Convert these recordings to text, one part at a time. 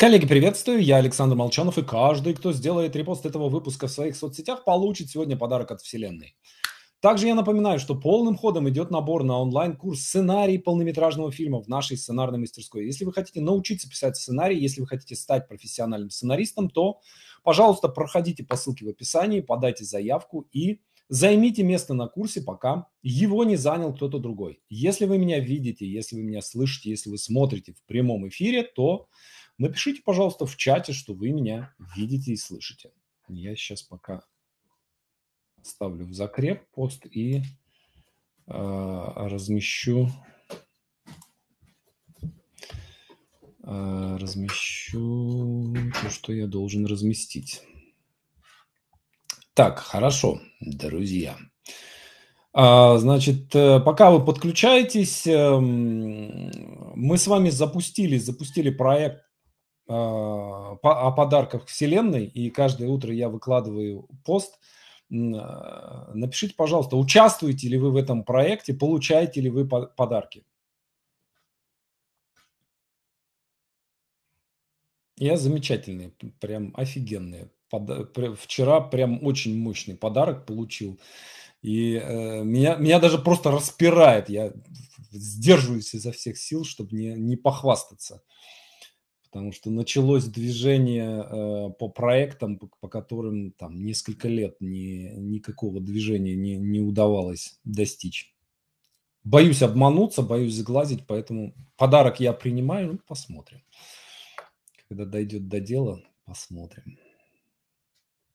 Коллеги, приветствую. Я Александр Молчанов, и каждый, кто сделает репост этого выпуска в своих соцсетях, получит сегодня подарок от Вселенной. Также я напоминаю, что полным ходом идет набор на онлайн-курс «Сценарий полнометражного фильма» в нашей сценарной мастерской. Если вы хотите научиться писать сценарий, если вы хотите стать профессиональным сценаристом, то, пожалуйста, проходите по ссылке в описании, подайте заявку и займите место на курсе, пока его не занял кто-то другой. Если вы меня видите, если вы меня слышите, если вы смотрите в прямом эфире, то Напишите, пожалуйста, в чате, что вы меня видите и слышите. Я сейчас пока ставлю в закреп пост и э, размещу э, размещу то, что я должен разместить. Так, хорошо, друзья. А, значит, э, пока вы подключаетесь, эм, мы с вами запустили, запустили проект а, о подарках Вселенной, и каждое утро я выкладываю пост. А, напишите, пожалуйста, участвуете ли вы в этом проекте, получаете ли вы подарки. Я замечательный прям офигенный Вчера прям очень мощный подарок получил. И э, меня, меня даже просто распирает. Я сдерживаюсь изо всех сил, чтобы не, не похвастаться потому что началось движение э, по проектам, по, по которым там несколько лет ни, никакого движения не, не удавалось достичь. Боюсь обмануться, боюсь сглазить, поэтому подарок я принимаю, ну, посмотрим. Когда дойдет до дела, посмотрим.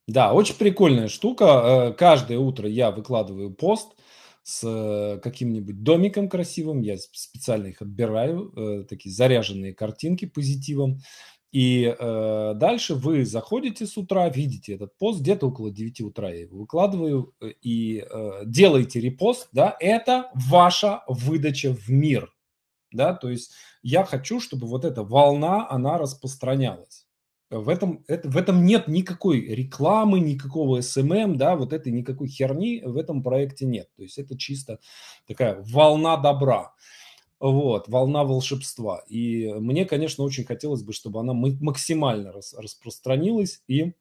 Да, очень прикольная штука. Э, каждое утро я выкладываю пост – с э, каким-нибудь домиком красивым. Я специально их отбираю, э, такие заряженные картинки позитивом. И э, дальше вы заходите с утра, видите этот пост, где-то около 9 утра я его выкладываю, и делаете репост, да, это ваша выдача в мир, да, то есть я хочу, чтобы вот эта волна, она распространялась. В этом, это, в этом нет никакой рекламы, никакого СММ, да, вот этой никакой херни в этом проекте нет. То есть это чисто такая волна добра. Вот, волна волшебства. И мне, конечно, очень хотелось бы, чтобы она максимально рас, распространилась. И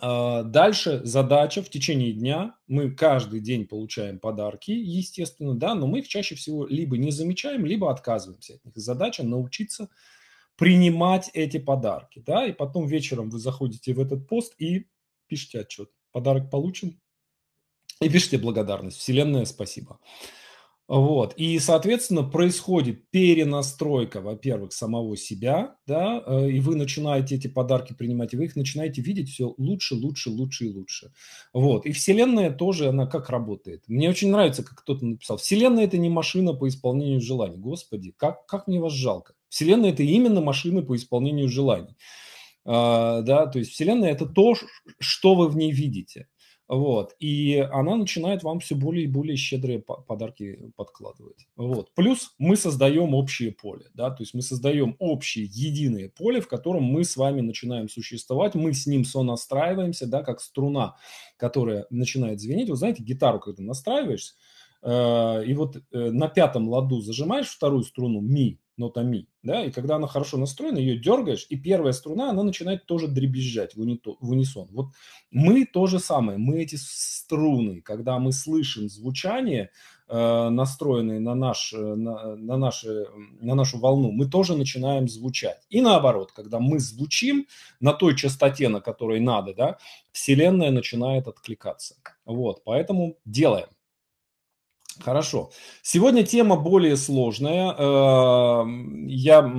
э, дальше задача в течение дня. Мы каждый день получаем подарки, естественно, да, но мы их чаще всего либо не замечаем, либо отказываемся от них. Задача научиться принимать эти подарки, да, и потом вечером вы заходите в этот пост и пишите отчет. Подарок получен, и пишите благодарность. Вселенная, спасибо. Вот. И, соответственно, происходит перенастройка, во-первых, самого себя, да, э, и вы начинаете эти подарки принимать, и вы их начинаете видеть все лучше, лучше, лучше и лучше. Вот. И Вселенная тоже, она как работает. Мне очень нравится, как кто-то написал, Вселенная – это не машина по исполнению желаний. Господи, как, как мне вас жалко. Вселенная – это именно машины по исполнению желаний. А, да, то есть Вселенная – это то, что вы в ней видите. Вот. И она начинает вам все более и более щедрые подарки подкладывать. Вот. Плюс мы создаем общее поле. Да? То есть мы создаем общее, единое поле, в котором мы с вами начинаем существовать, мы с ним сонастраиваемся, да, как струна, которая начинает звенеть. Вы знаете, гитару, когда настраиваешься, э, и вот э, на пятом ладу зажимаешь вторую струну ми, нота ми, да, и когда она хорошо настроена, ее дергаешь, и первая струна, она начинает тоже дребезжать в, унито, в унисон. Вот мы то же самое, мы эти струны, когда мы слышим звучание, э, настроенные на, наш, э, на, на, наши, на нашу волну, мы тоже начинаем звучать. И наоборот, когда мы звучим на той частоте, на которой надо, да, Вселенная начинает откликаться. Вот, поэтому делаем. Хорошо. Сегодня тема более сложная. Э, я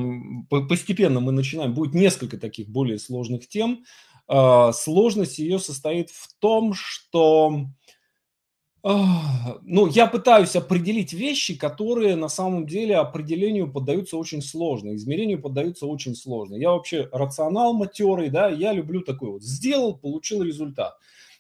постепенно мы начинаем. Будет несколько таких более сложных тем. Э, сложность ее состоит в том, что э, ну, я пытаюсь определить вещи, которые на самом деле определению поддаются очень сложно, измерению поддаются очень сложно. Я вообще рационал матерый, да, я люблю такой вот. Сделал, получил результат.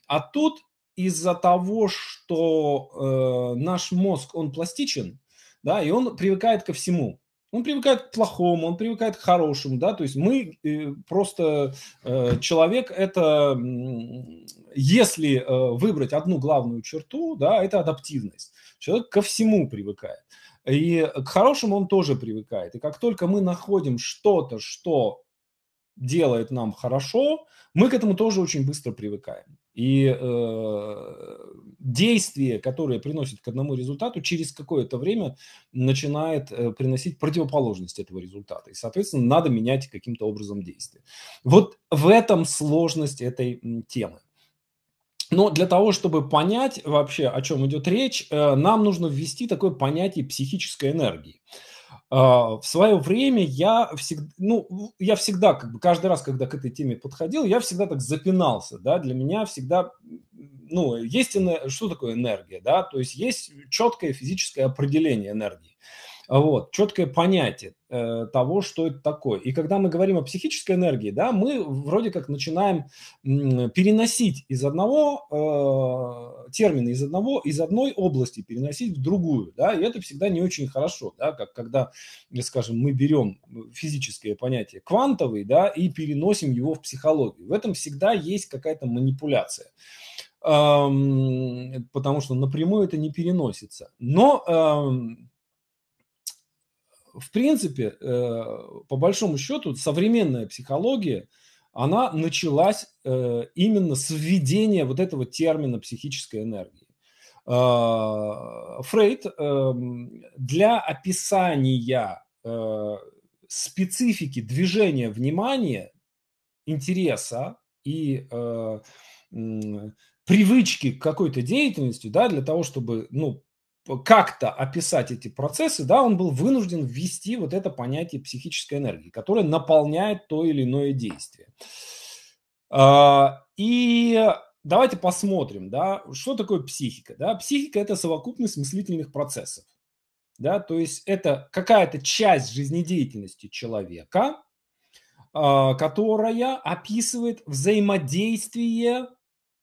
А тут из-за того, что э, наш мозг, он пластичен, да, и он привыкает ко всему. Он привыкает к плохому, он привыкает к хорошему, да, то есть мы э, просто э, человек это, если э, выбрать одну главную черту, да, это адаптивность. Человек ко всему привыкает. И к хорошему он тоже привыкает. И как только мы находим что-то, что делает нам хорошо, мы к этому тоже очень быстро привыкаем. И э, действие, которое приносит к одному результату, через какое-то время начинает э, приносить противоположность этого результата. И, соответственно, надо менять каким-то образом действие. Вот в этом сложность этой темы. Но для того, чтобы понять вообще, о чем идет речь, э, нам нужно ввести такое понятие психической энергии. А, в свое время я всегда, ну, я всегда, как бы каждый раз, когда к этой теме подходил, я всегда так запинался, да, для меня всегда, ну, есть, что такое энергия, да, то есть есть четкое физическое определение энергии. Вот, четкое понятие э, того, что это такое. И когда мы говорим о психической энергии, да, мы вроде как начинаем м, переносить из одного э, термина, из одного, из одной области переносить в другую, да, и это всегда не очень хорошо, да, как когда, скажем, мы берем физическое понятие квантовый, да, и переносим его в психологию. В этом всегда есть какая-то манипуляция эм, потому что напрямую это не переносится. Но эм, в принципе, э, по большому счету, современная психология, она началась э, именно с введения вот этого термина психической энергии. Э, Фрейд для описания специфики движения внимания, интереса и привычки к какой-то деятельности, да, для того, чтобы ну, как-то описать эти процессы, да, он был вынужден ввести вот это понятие психической энергии, которая наполняет то или иное действие. А, и давайте посмотрим, да, что такое психика. Да? Психика – это совокупность мыслительных процессов. Да? То есть это какая-то часть жизнедеятельности человека, а, которая описывает взаимодействие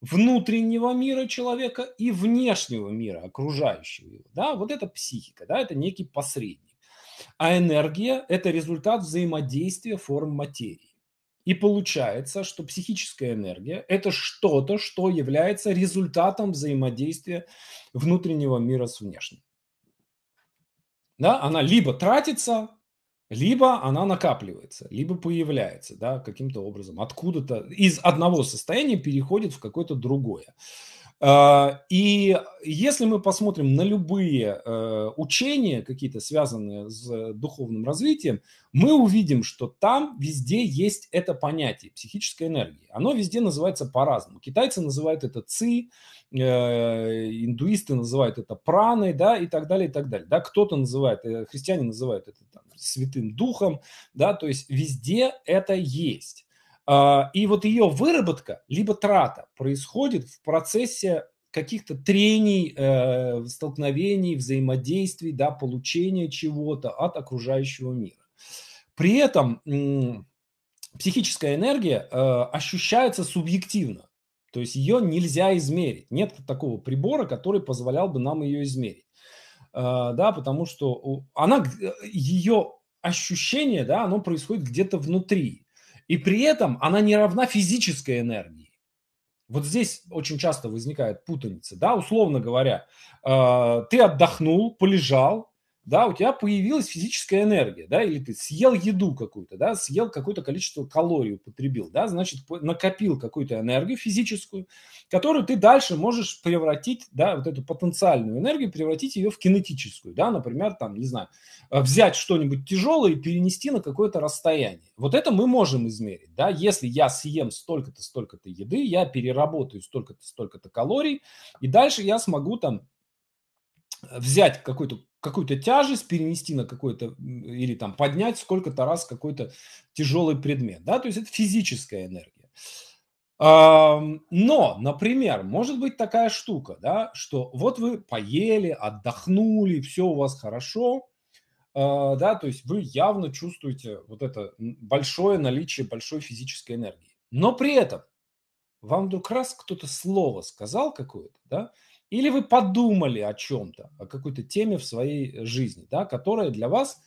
внутреннего мира человека и внешнего мира, окружающего его. Да? Вот это психика, да? это некий посредник. А энергия – это результат взаимодействия форм материи. И получается, что психическая энергия – это что-то, что является результатом взаимодействия внутреннего мира с внешним. Да? Она либо тратится либо она накапливается, либо появляется да, каким-то образом, откуда-то из одного состояния переходит в какое-то другое. А, и если мы посмотрим на любые э, учения, какие-то связанные с э, духовным развитием, мы увидим, что там везде есть это понятие психической энергии. Оно везде называется по-разному. Китайцы называют это ци, э, индуисты называют это праной, да, и так далее, и так далее. Да, кто-то называет, христиане называют это там, святым духом, да, то есть везде это есть. А, и вот ее выработка, либо трата, происходит в процессе каких-то трений, э, столкновений, взаимодействий, да, получения чего-то от окружающего мира. При этом психическая энергия э, ощущается субъективно, то есть ее нельзя измерить. Нет такого прибора, который позволял бы нам ее измерить. Э, да, потому что она, ее ощущение, да, оно происходит где-то внутри. И при этом она не равна физической энергии. Вот здесь очень часто возникает путаница, да, условно говоря, э, ты отдохнул, полежал, да, у тебя появилась физическая энергия, да, или ты съел еду какую-то, да, съел какое-то количество калорий, употребил, да, значит, накопил какую-то энергию физическую, которую ты дальше можешь превратить, да, вот эту потенциальную энергию, превратить ее в кинетическую, да, например, там, не знаю, э, взять что-нибудь тяжелое и перенести на какое-то расстояние. Вот это мы можем измерить, да, если я съем столько-то, столько-то еды, я переработаю столько-то, столько-то калорий, и дальше я смогу там взять какую-то какую-то тяжесть перенести на какой-то или там поднять сколько-то раз какой-то тяжелый предмет, да, то есть это физическая энергия. Но, например, может быть такая штука, да, что вот вы поели, отдохнули, все у вас хорошо, а, да, то есть вы явно чувствуете вот это большое наличие большой физической энергии. Но при этом вам вдруг раз кто-то слово сказал какое-то, да, или вы подумали о чем-то, о какой-то теме в своей э, жизни, да, которая для вас,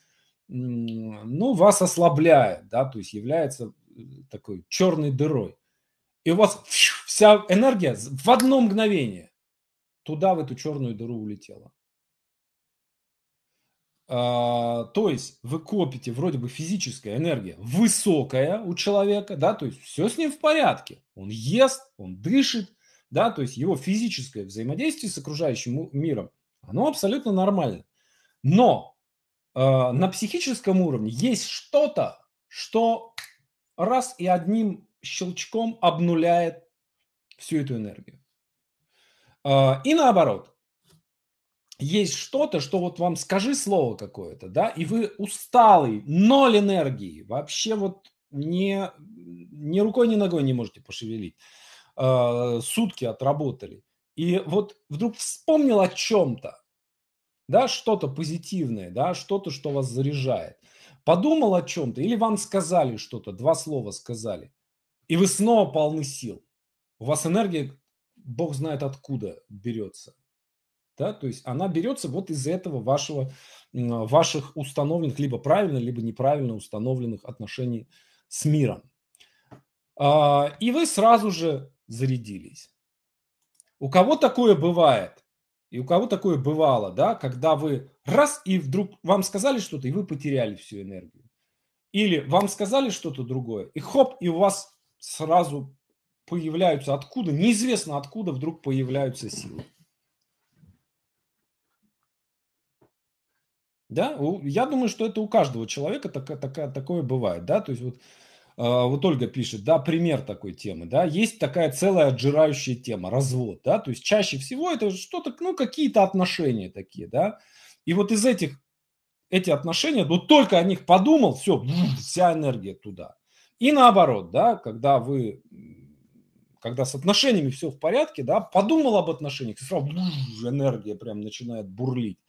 ну, вас ослабляет, да, то есть является э, такой черной дырой. И у вас вся энергия в одно мгновение туда, в эту черную дыру улетела. А, то есть вы копите вроде бы физическая энергия высокая у человека, да, то есть все с ним в порядке. Он ест, он дышит, да, то есть его физическое взаимодействие с окружающим миром, оно абсолютно нормально. Но э, на психическом уровне есть что-то, что раз и одним щелчком обнуляет всю эту энергию. Э, и наоборот, есть что-то, что вот вам скажи слово какое-то, да, и вы усталый, ноль энергии, вообще вот не, ни рукой, ни ногой не можете пошевелить. Э, сутки отработали. И вот вдруг вспомнил о чем-то, да, что-то позитивное, да, что-то, что вас заряжает. Подумал о чем-то или вам сказали что-то, два слова сказали, и вы снова полны сил. У вас энергия, бог знает откуда берется. Да, то есть она берется вот из этого вашего, ваших установленных, либо правильно, либо неправильно установленных отношений с миром. А, и вы сразу же зарядились. У кого такое бывает? И у кого такое бывало, да, когда вы раз и вдруг вам сказали что-то, и вы потеряли всю энергию. Или вам сказали что-то другое, и хоп, и у вас сразу появляются откуда, неизвестно откуда вдруг появляются силы. Да, я думаю, что это у каждого человека так, так, такое бывает, да, то есть вот а, вот Ольга пишет, да, пример такой темы, да, есть такая целая отжирающая тема, развод, да, то есть чаще всего это что-то, ну, какие-то отношения такие, да, и вот из этих, эти отношения, вот только о них подумал, все, вся энергия туда. И наоборот, да, когда вы, когда с отношениями все в порядке, да, подумал об отношениях, и сразу энергия прям начинает бурлить.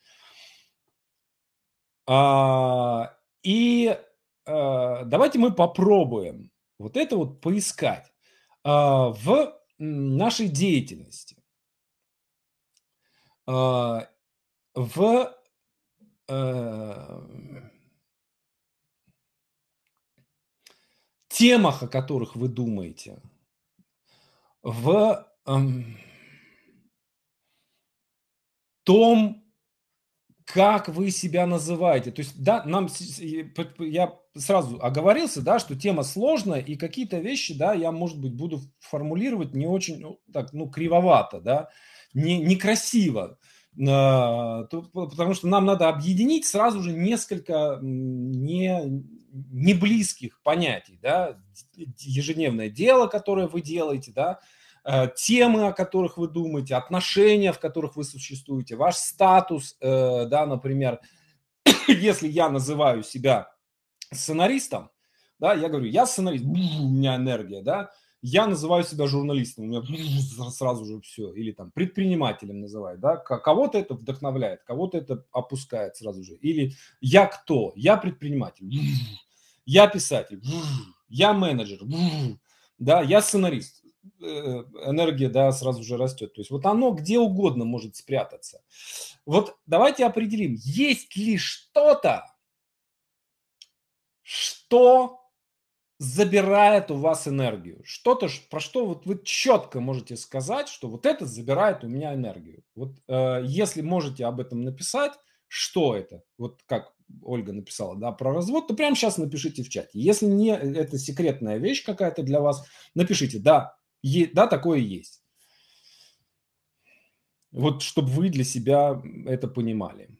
А, и а, давайте мы попробуем вот это вот поискать а, в нашей деятельности, а, в темах, о которых вы думаете, в том, как вы себя называете. То есть, да, нам, я сразу оговорился, да, что тема сложная, и какие-то вещи, да, я, может быть, буду формулировать не очень, ну, так, ну, кривовато, да, не, некрасиво, э, потому что нам надо объединить сразу же несколько не, не близких понятий, да, ежедневное дело, которое вы делаете, да, э, темы, о которых вы думаете, отношения, в которых вы существуете, ваш статус, э, да, например, если я называю себя сценаристом, да, я говорю, я сценарист, у меня энергия, да, я называю себя журналистом, у меня сразу же все, или там предпринимателем называют, да, кого-то это вдохновляет, кого-то это опускает сразу же, или я кто, я предприниматель, я писатель, я менеджер, да, я сценарист, э, энергия, да, сразу же растет. То есть вот оно где угодно может спрятаться. Вот давайте определим, есть ли что-то, что забирает у вас энергию. Что-то, про что вот вы четко можете сказать, что вот это забирает у меня энергию. Вот э, если можете об этом написать, что это, вот как Ольга написала, да, про развод, то прямо сейчас напишите в чате. Если не э, это секретная вещь какая-то для вас, напишите, да, е, да, такое есть. Вот чтобы вы для себя это понимали.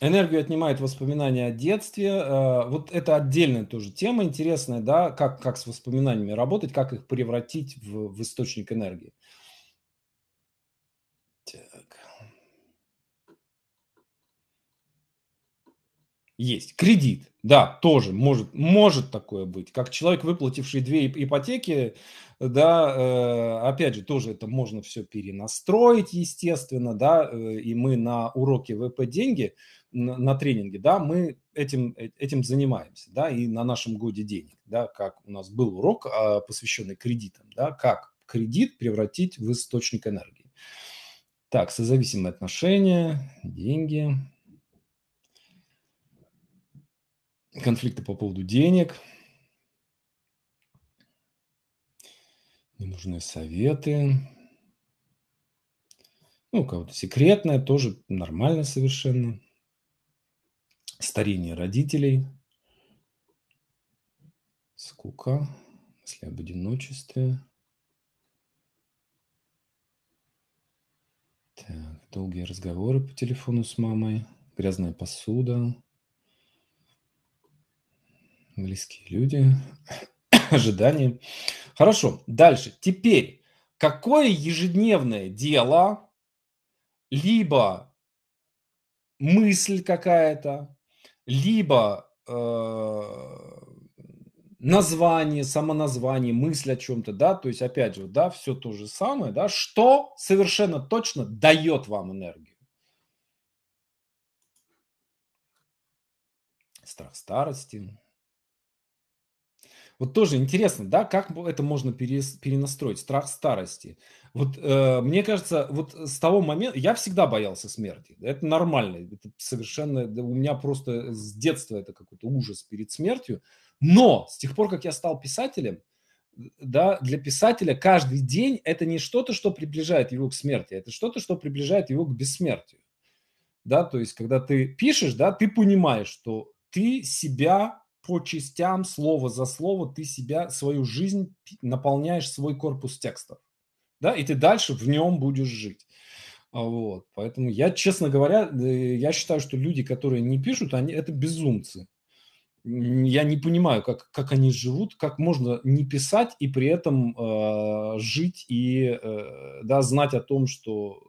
Энергию отнимает воспоминания о детстве. Э, вот это отдельная тоже тема интересная, да, как, как с воспоминаниями работать, как их превратить в, в источник энергии. Так. Есть. Кредит. Да, тоже может, может такое быть. Как человек, выплативший две ипотеки, да, э, опять же, тоже это можно все перенастроить, естественно, да, э, и мы на уроке ВП деньги на, на тренинге, да, мы этим, э, этим занимаемся, да, и на нашем годе денег, да, как у нас был урок, а, посвященный кредитам, да, как кредит превратить в источник энергии. Так, созависимые отношения, деньги, конфликты по поводу денег, ненужные советы, ну, кого-то секретное, тоже нормально совершенно – старение родителей, скука, мысли об одиночестве. Так, долгие разговоры по телефону с мамой, грязная посуда, близкие люди, ожидания. Хорошо, дальше. Теперь, какое ежедневное дело, либо мысль какая-то, либо э, название, самоназвание, мысль о чем-то, да, то есть опять же, да, все то же самое, да, что совершенно точно дает вам энергию. Страх старости, вот тоже интересно, да, как это можно перенастроить? Страх старости. Вот э, мне кажется, вот с того момента я всегда боялся смерти. Это нормально, это совершенно да, у меня просто с детства это какой-то ужас перед смертью. Но с тех пор, как я стал писателем, да, для писателя каждый день это не что-то, что приближает его к смерти, это что-то, что приближает его к бессмертию. Да, то есть, когда ты пишешь, да, ты понимаешь, что ты себя по частям, слово за слово, ты себя, свою жизнь наполняешь свой корпус текстов да, и ты дальше в нем будешь жить. А, вот, поэтому я, честно говоря, я считаю, что люди, которые не пишут, они это безумцы. Я не понимаю, как, как они живут, как можно не писать и при этом э, жить и э, да, знать о том, что,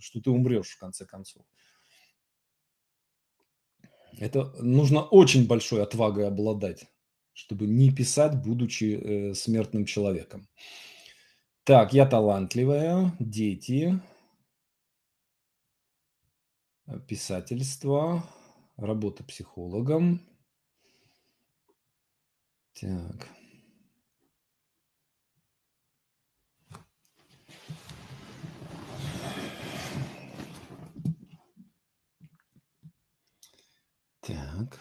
что ты умрешь в конце концов. Это нужно очень большой отвагой обладать, чтобы не писать, будучи э, смертным человеком. Так, я талантливая, дети, писательство, работа психологом. Так. Так.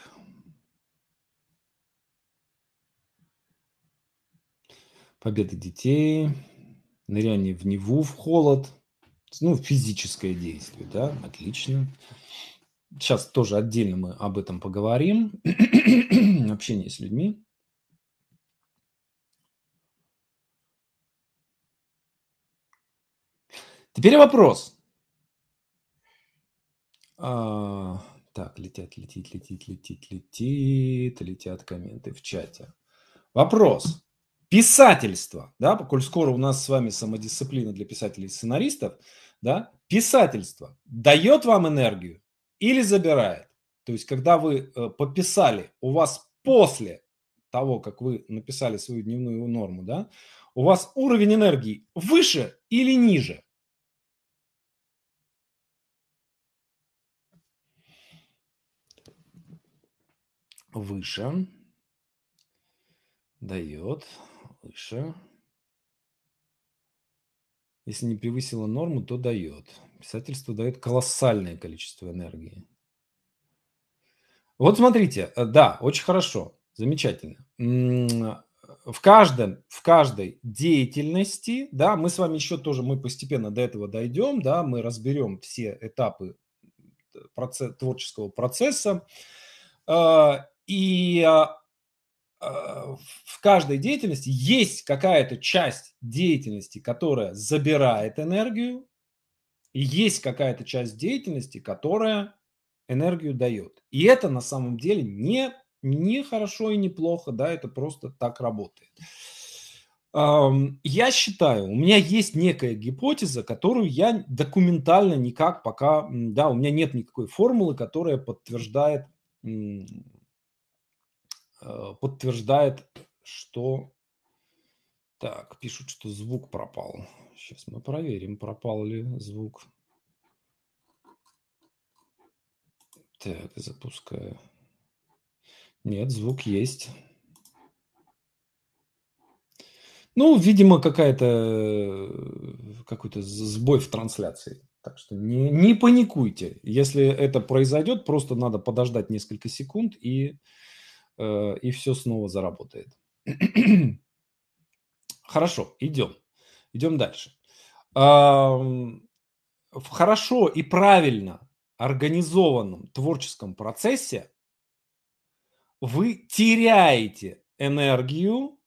Победы детей, ныряние в него, в холод, ну, физическое действие, да, отлично. Сейчас тоже отдельно мы об этом поговорим. Общение с людьми. Теперь вопрос. А, так, летят, летит, летит, летит, летит, летят комменты в чате. Вопрос. Писательство, да, коль скоро у нас с вами самодисциплина для писателей и сценаристов, да, писательство дает вам энергию или забирает. То есть, когда вы э, пописали, у вас после того, как вы написали свою дневную норму, да, у вас уровень энергии выше или ниже? Выше дает выше. Если не превысила норму, то дает. Писательство дает колоссальное количество энергии. Вот смотрите, э, да, очень хорошо, замечательно. В каждом, в каждой деятельности, да, мы с вами еще тоже, мы постепенно до этого дойдем, да, мы разберем все этапы э, процесс, творческого процесса. Э, и а, а, в каждой деятельности есть какая-то часть деятельности, которая забирает энергию, и есть какая-то часть деятельности, которая энергию дает. И это на самом деле не, не хорошо и не плохо, да, это просто так работает. Я считаю, у меня есть некая гипотеза, которую я документально никак пока, да, у меня нет никакой формулы, которая подтверждает Э, подтверждает, что... Так, пишут, что звук пропал. Сейчас мы проверим, пропал ли звук. Так, запускаю. Нет, звук есть. Ну, видимо, какая-то э, какой-то сбой в трансляции. Так что не, не паникуйте. Если это произойдет, просто надо подождать несколько секунд и Э, и все снова заработает. Хорошо, идем. Идем дальше. В хорошо и правильно организованном творческом процессе вы теряете энергию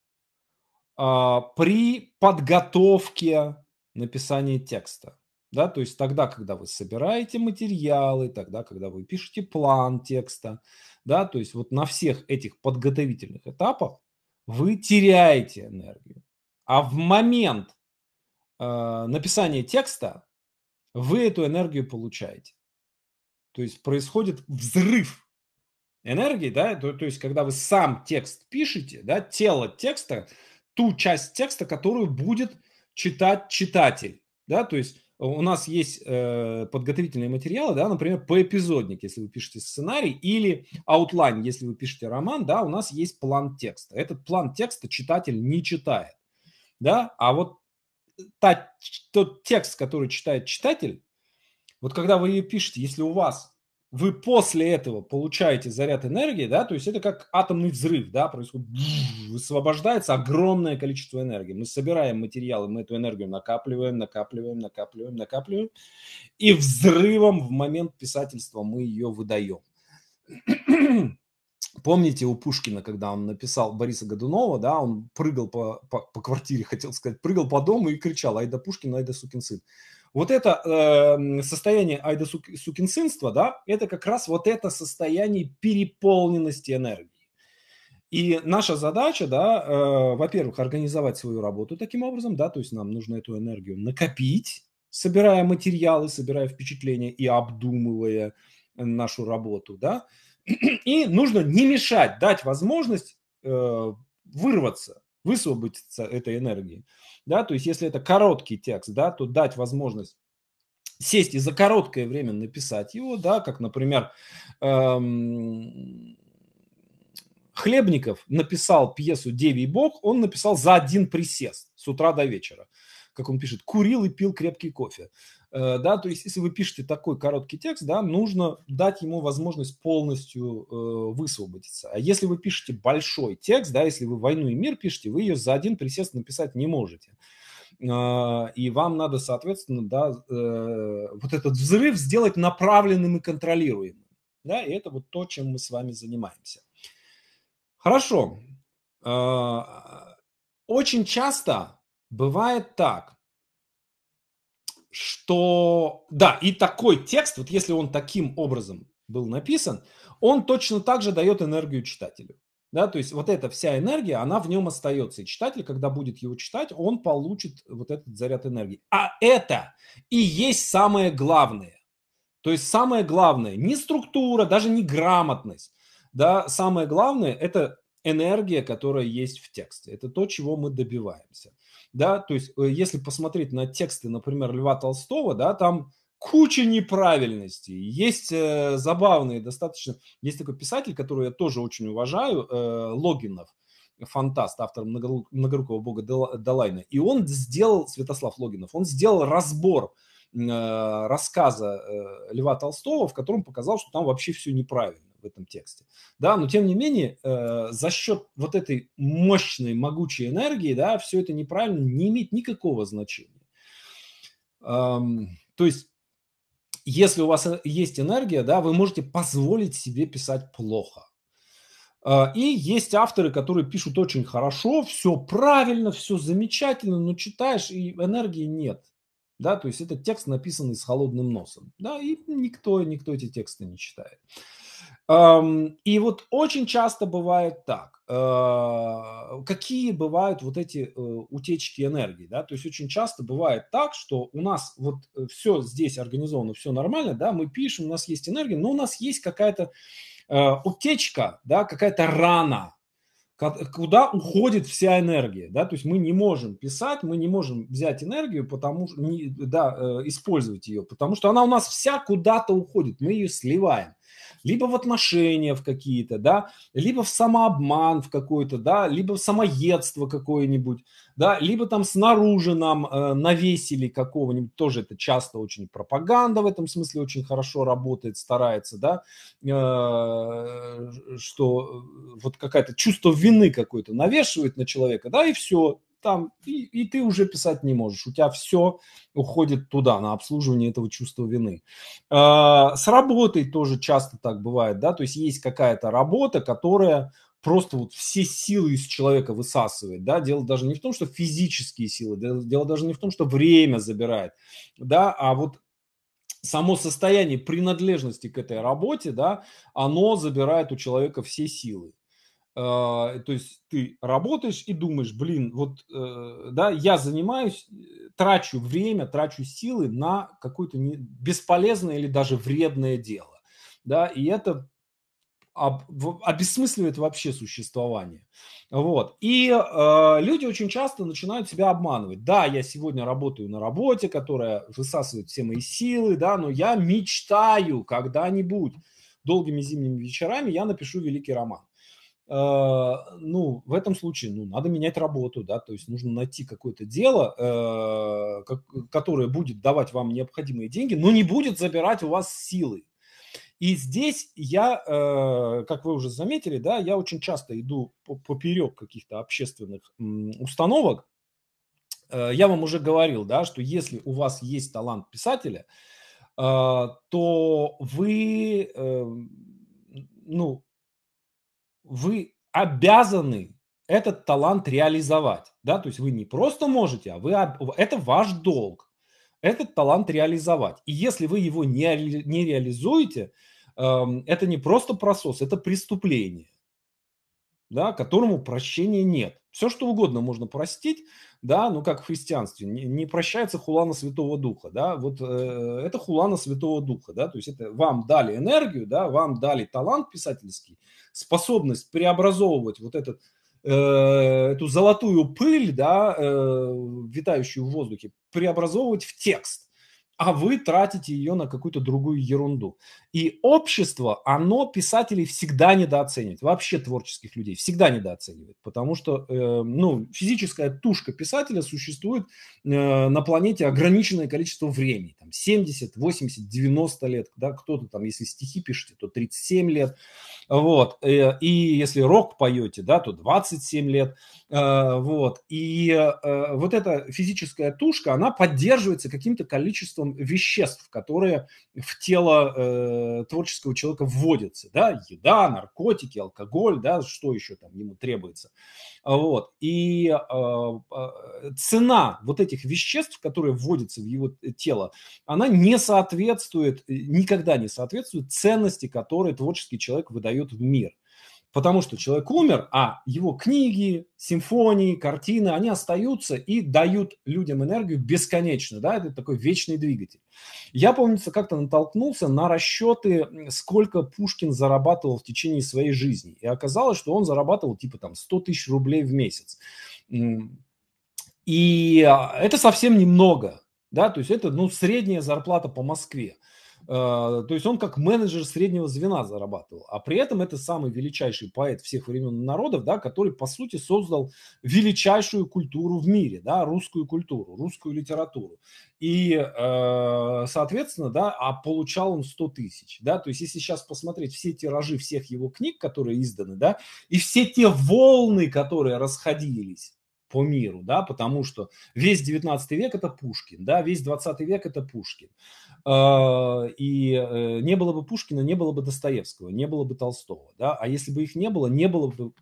а, при подготовке написания текста да, то есть тогда, когда вы собираете материалы, тогда, когда вы пишете план текста, да, то есть вот на всех этих подготовительных этапах вы теряете энергию. А в момент э, написания текста вы эту энергию получаете. То есть происходит взрыв энергии, да, то, то есть когда вы сам текст пишете, да, тело текста, ту часть текста, которую будет читать читатель, да, то есть у нас есть э, подготовительные материалы, да, например, по эпизодник, если вы пишете сценарий, или outline, если вы пишете роман, да, у нас есть план текста. Этот план текста читатель не читает, да, а вот та, тот текст, который читает читатель, вот когда вы ее пишете, если у вас вы после этого получаете заряд энергии, да, то есть это как атомный взрыв, да, происходит, высвобождается огромное количество энергии. Мы собираем материалы, мы эту энергию накапливаем, накапливаем, накапливаем, накапливаем, и взрывом в момент писательства мы ее выдаем. Помните у Пушкина, когда он написал Бориса Годунова, да, он прыгал по, по, по квартире, хотел сказать, прыгал по дому и кричал, «Ай айда Пушкин, да сукин сын. Вот это э, состояние айда сукинсинства, да, это как раз вот это состояние переполненности энергии. И наша задача, да, э, во-первых, организовать свою работу таким образом, да, то есть нам нужно эту энергию накопить, собирая материалы, собирая впечатления и обдумывая нашу работу, да. И нужно не мешать, дать возможность э, вырваться, высвободиться этой энергии. Да, то есть если это короткий текст, да, то дать возможность сесть и за короткое время написать его, да, как, например, эм, Хлебников написал пьесу «Девий бог», он написал за один присест с утра до вечера. Как он пишет, курил и пил крепкий кофе. Э, да, то есть если вы пишете такой короткий текст, да, нужно дать ему возможность полностью э, высвободиться. А если вы пишете большой текст, да, если вы «Войну и мир» пишете, вы ее за один присест написать не можете. Э, и вам надо, соответственно, да, э, вот этот взрыв сделать направленным и контролируемым. Да, и это вот то, чем мы с вами занимаемся. Хорошо. Э, очень часто бывает так – что да, и такой текст, вот если он таким образом был написан, он точно так же дает энергию читателю. Да, то есть вот эта вся энергия, она в нем остается. И читатель, когда будет его читать, он получит вот этот заряд энергии. А это и есть самое главное. То есть самое главное не структура, даже не грамотность. Да, самое главное – это энергия, которая есть в тексте. Это то, чего мы добиваемся да, то есть э, если посмотреть на тексты, например, Льва Толстого, да, там куча неправильностей. Есть э, забавные достаточно, есть такой писатель, которого я тоже очень уважаю, э, Логинов, фантаст, автор многорукого бога Далайна. И он сделал, Святослав Логинов, он сделал разбор э, рассказа э, Льва Толстого, в котором показал, что там вообще все неправильно в этом тексте. Да, но тем не менее, э, за счет вот этой мощной, могучей энергии, да, все это неправильно не имеет никакого значения. Эм, то есть, если у вас э, есть энергия, да, вы можете позволить себе писать плохо. А, и есть авторы, которые пишут очень хорошо, все правильно, все замечательно, но читаешь, и энергии нет. Да, то есть это текст, написанный с холодным носом. Да, и никто, никто эти тексты не читает. И вот очень часто бывает так. А, какие бывают вот эти э, утечки энергии, да? То есть очень часто бывает так, что у нас вот э, все здесь организовано, все нормально, да, мы пишем, у нас есть энергия, но у нас есть какая-то э, утечка, да, какая-то рана, куда уходит вся энергия, да, то есть мы не можем писать, мы не можем взять энергию, потому что, да, использовать ее, потому что она у нас вся куда-то уходит, мы ее сливаем либо в отношения в какие-то, да, либо в самообман в какой-то, да, либо в самоедство какое-нибудь, да, либо там снаружи нам э, навесили какого-нибудь, тоже это часто очень пропаганда в этом смысле очень хорошо работает, старается, да, э, что э, вот какая-то чувство вины какое-то навешивает на человека, да, и все, там, и, и ты уже писать не можешь. У тебя все уходит туда, на обслуживание этого чувства вины. Э, с работой тоже часто так бывает, да, то есть есть какая-то работа, которая просто вот все силы из человека высасывает, да, дело даже не в том, что физические силы, дело, дело даже не в том, что время забирает, да, а вот само состояние принадлежности к этой работе, да, оно забирает у человека все силы. А, то есть ты работаешь и думаешь, блин, вот, э, да, я занимаюсь, э, трачу время, трачу силы на какое-то не... бесполезное или даже вредное дело, да, и это обесмысливает вообще существование. Вот. И э, люди очень часто начинают себя обманывать. Да, я сегодня работаю на работе, которая высасывает все мои силы, да, но я мечтаю когда-нибудь долгими зимними вечерами я напишу великий роман. А, ну, в этом случае, ну, надо менять работу, да, то есть нужно найти какое-то дело, э, которое будет давать вам необходимые деньги, но не будет забирать у вас силы. И здесь я, э, как вы уже заметили, да, я очень часто иду поперек каких-то общественных установок. Э, я вам уже говорил, да, что если у вас есть талант писателя, то вы, ну, вы обязаны этот талант реализовать, да, то есть вы не просто можете, а вы, это ваш долг, этот талант реализовать. И если вы его не, не реализуете, эм, это не просто просос, это преступление да, которому прощения нет. Все, что угодно можно простить, да, ну как в христианстве, не, не прощается хулана Святого Духа, да, вот э, это хулана Святого Духа, да, то есть это вам дали энергию, да, вам дали талант писательский, способность преобразовывать вот этот, э, эту золотую пыль, да, э, витающую в воздухе, преобразовывать в текст, а вы тратите ее на какую-то другую ерунду. И общество, оно писателей всегда недооценивает, вообще творческих людей всегда недооценивает, потому что э, ну, физическая тушка писателя существует э, на планете ограниченное количество времени, там 70, 80, 90 лет, да, кто-то там, если стихи пишете, то 37 лет, вот, э, и если рок поете, да, то 27 лет, э, вот, и э, вот эта физическая тушка, она поддерживается каким-то количеством веществ, которые в тело творческого человека вводятся, да, еда, наркотики, алкоголь, да, что еще там ему требуется, вот, и цена вот этих веществ, которые вводятся в его тело, она не соответствует, никогда не соответствует ценности, которые творческий человек выдает дает в мир. Потому что человек умер, а его книги, симфонии, картины, они остаются и дают людям энергию бесконечно. Да? Это такой вечный двигатель. Я, помнится, как-то натолкнулся на расчеты, сколько Пушкин зарабатывал в течение своей жизни. И оказалось, что он зарабатывал типа там 100 тысяч рублей в месяц. И а, это совсем немного. Да? То есть это ну, средняя зарплата по Москве. А, то есть он как менеджер среднего звена зарабатывал, а при этом это самый величайший поэт всех времен народов, да, который, по сути, создал величайшую культуру в мире, да, русскую культуру, русскую литературу. И, э, соответственно, да, а получал он 100 тысяч, да, то есть если сейчас посмотреть все тиражи всех его книг, которые изданы, да, и все те волны, которые расходились, по миру, да, потому что весь 19 век это Пушкин, да, весь 20 век это Пушкин. А, и э, не было бы Пушкина, не было бы Достоевского, не было бы Толстого, да, а если бы их не было, не было бы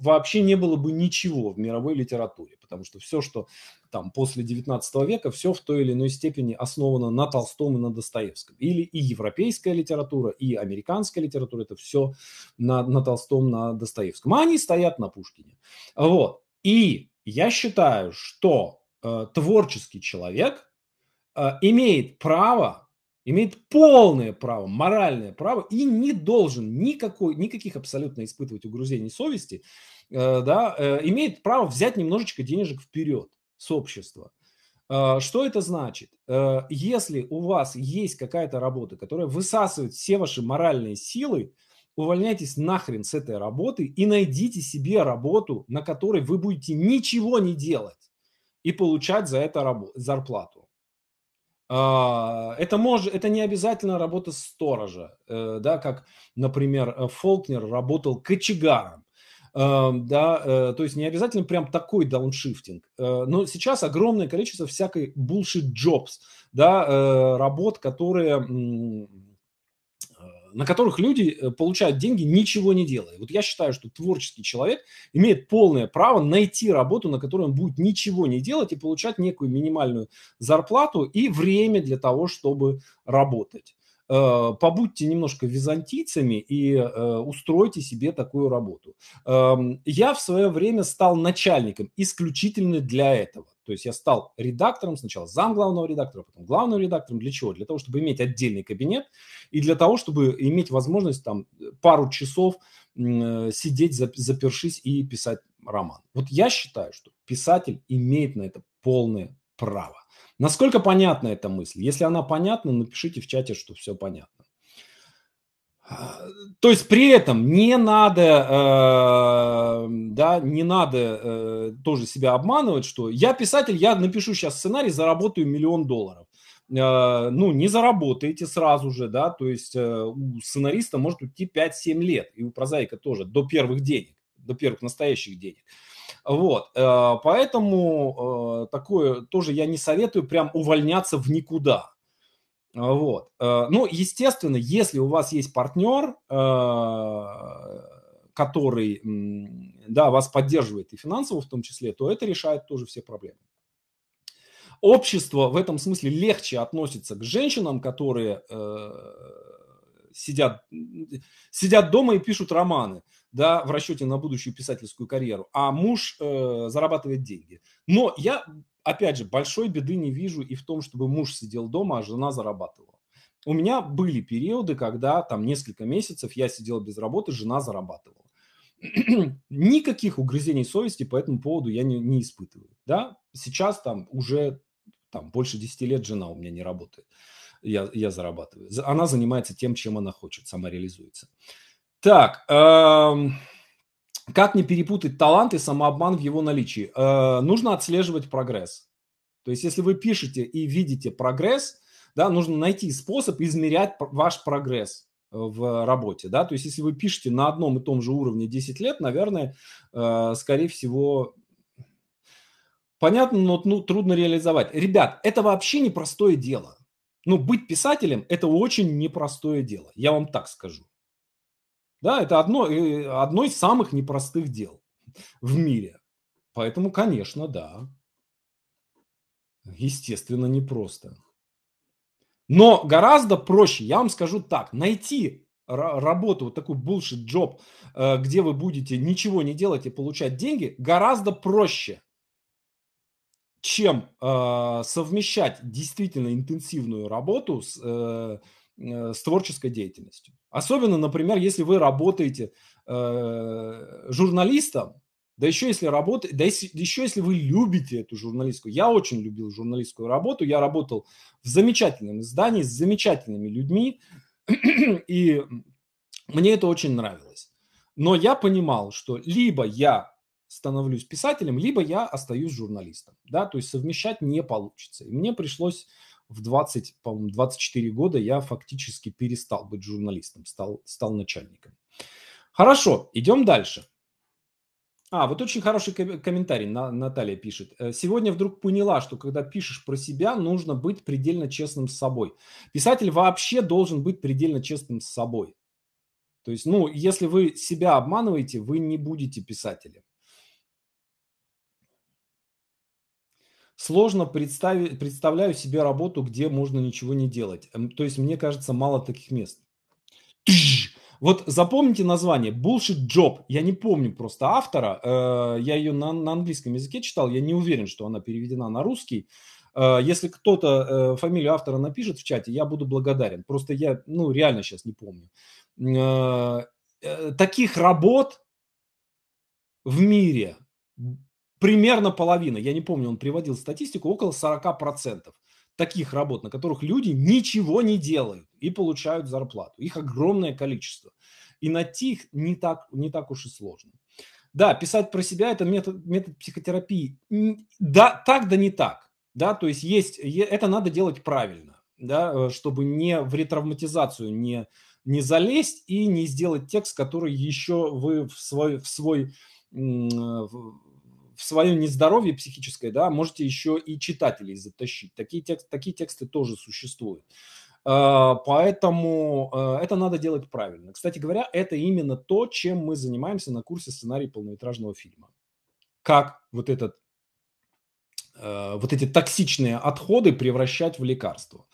вообще не было бы ничего в мировой литературе, потому что все, что там после 19 века, все в той или иной степени основано на Толстом и на Достоевском. Или и европейская литература, и американская литература, это все на, на Толстом, на Достоевском. А они стоят на Пушкине. Вот. И я считаю, что э, творческий человек э, имеет право, имеет полное право, моральное право и не должен никакой, никаких абсолютно испытывать угрызений совести, э, да, э, имеет право взять немножечко денежек вперед с общества. Э, что это значит? Э, если у вас есть какая-то работа, которая высасывает все ваши моральные силы, увольняйтесь нахрен с этой работы и найдите себе работу, на которой вы будете ничего не делать и получать за это работу зарплату. А, это, может, это не обязательно работа сторожа, э, да, как, например, э, Фолкнер работал кочегаром. Э, да, то есть не обязательно прям такой дауншифтинг. Но сейчас огромное количество всякой bullshit jobs, да, работ, которые на которых люди э, получают деньги, ничего не делая. Вот я считаю, что творческий человек имеет полное право найти работу, на которой он будет ничего не делать и получать некую минимальную зарплату и время для того, чтобы работать. Э, побудьте немножко византийцами и э, устройте себе такую работу. Эм, я в свое время стал начальником исключительно для этого. То есть я стал редактором, сначала зам главного редактора, потом главным редактором. Для чего? Для того, чтобы иметь отдельный кабинет и для того, чтобы иметь возможность там пару часов э, сидеть, запершись и писать роман. Вот я считаю, что писатель имеет на это полное права. Насколько понятна эта мысль? Если она понятна, напишите в чате, что все понятно. А, то есть при этом не надо, э, да, не надо э, тоже себя обманывать, что я писатель, я напишу сейчас сценарий, заработаю миллион долларов. Э, ну, не заработаете сразу же, да, то есть э, у сценариста может уйти 5-7 лет, и у прозаика тоже, до первых денег, до первых настоящих денег. Э, вот, э, поэтому э, такое тоже я не советую прям увольняться в никуда. Вот. Э, ну, естественно, если у вас есть партнер, который, да, вас поддерживает и финансово в том числе, то это решает тоже все проблемы. Общество в этом смысле легче относится к женщинам, которые сидят, сидят дома и пишут романы да, в расчете на будущую писательскую карьеру, а муж э, зарабатывает деньги. Но я, опять же, большой беды не вижу и в том, чтобы муж сидел дома, а жена зарабатывала. У меня были периоды, когда там несколько месяцев я сидел без работы, жена зарабатывала. Никаких угрызений совести по этому поводу я не, не испытываю. Да? Сейчас там уже там, больше 10 лет жена у меня не работает. Я, я зарабатываю. Она занимается тем, чем она хочет, самореализуется. реализуется. Так, эм, как не перепутать талант и самообман в его наличии? Э, нужно отслеживать прогресс. То есть, если вы пишете и видите прогресс, да, нужно найти способ измерять ваш прогресс э, в работе, да, то есть если вы пишете на одном и том же уровне 10 лет, наверное, э, скорее всего, понятно, но ну, трудно реализовать. Ребят, это вообще непростое дело. Ну, быть писателем – это очень непростое дело, я вам так скажу. Да, это одно, э, одно из самых непростых дел в мире. Поэтому, конечно, да. Естественно, непросто. Но гораздо проще, я вам скажу так, найти работу, вот такой bullshit job, э, где вы будете ничего не делать и получать деньги, гораздо проще, чем э, совмещать действительно интенсивную работу с, с творческой деятельностью. Особенно, например, если вы работаете э, журналистом, да еще если работаете, да если, еще если вы любите эту журналистскую. Я очень любил журналистскую работу. Я работал в замечательном издании с замечательными людьми, и мне это очень нравилось. Но я понимал, что либо я становлюсь писателем, либо я остаюсь журналистом, да, то есть совмещать не получится. И мне пришлось в 20, по-моему, 24 года я фактически перестал быть журналистом, стал, стал начальником. Хорошо, идем дальше. А, вот очень хороший комментарий Наталья пишет. «Э, сегодня вдруг поняла, что когда пишешь про себя, нужно быть предельно честным с собой. Писатель вообще должен быть предельно честным с собой. То есть, ну, если вы себя обманываете, вы не будете писателем. сложно представить, представляю себе работу, где можно ничего не делать. Эм, то есть мне кажется, мало таких мест. Вот запомните название Bullshit Job. Я не помню просто автора. Э, я ее на, на английском языке читал. Я не уверен, что она переведена на русский. Э, если кто-то э, фамилию автора напишет в чате, я буду благодарен. Просто я, ну, реально сейчас не помню. Таких работ в мире примерно половина, я не помню, он приводил статистику, около 40% таких работ, на которых люди ничего не делают и получают зарплату. Их огромное количество. И найти их не так, не так уж и сложно. Да, писать про себя – это метод, метод психотерапии. Да, так да не так. Да, то есть есть, это надо делать правильно, да, э, чтобы не в ретравматизацию не, не залезть и не сделать текст, который еще вы в свой, в свой э, в свое нездоровье психическое, да, можете еще и читателей затащить. Такие, текст, такие тексты тоже существуют. А, поэтому э, это надо делать правильно. Кстати говоря, это именно то, чем мы занимаемся на курсе сценарий полнометражного фильма. Как вот этот э, вот эти токсичные отходы превращать в лекарство.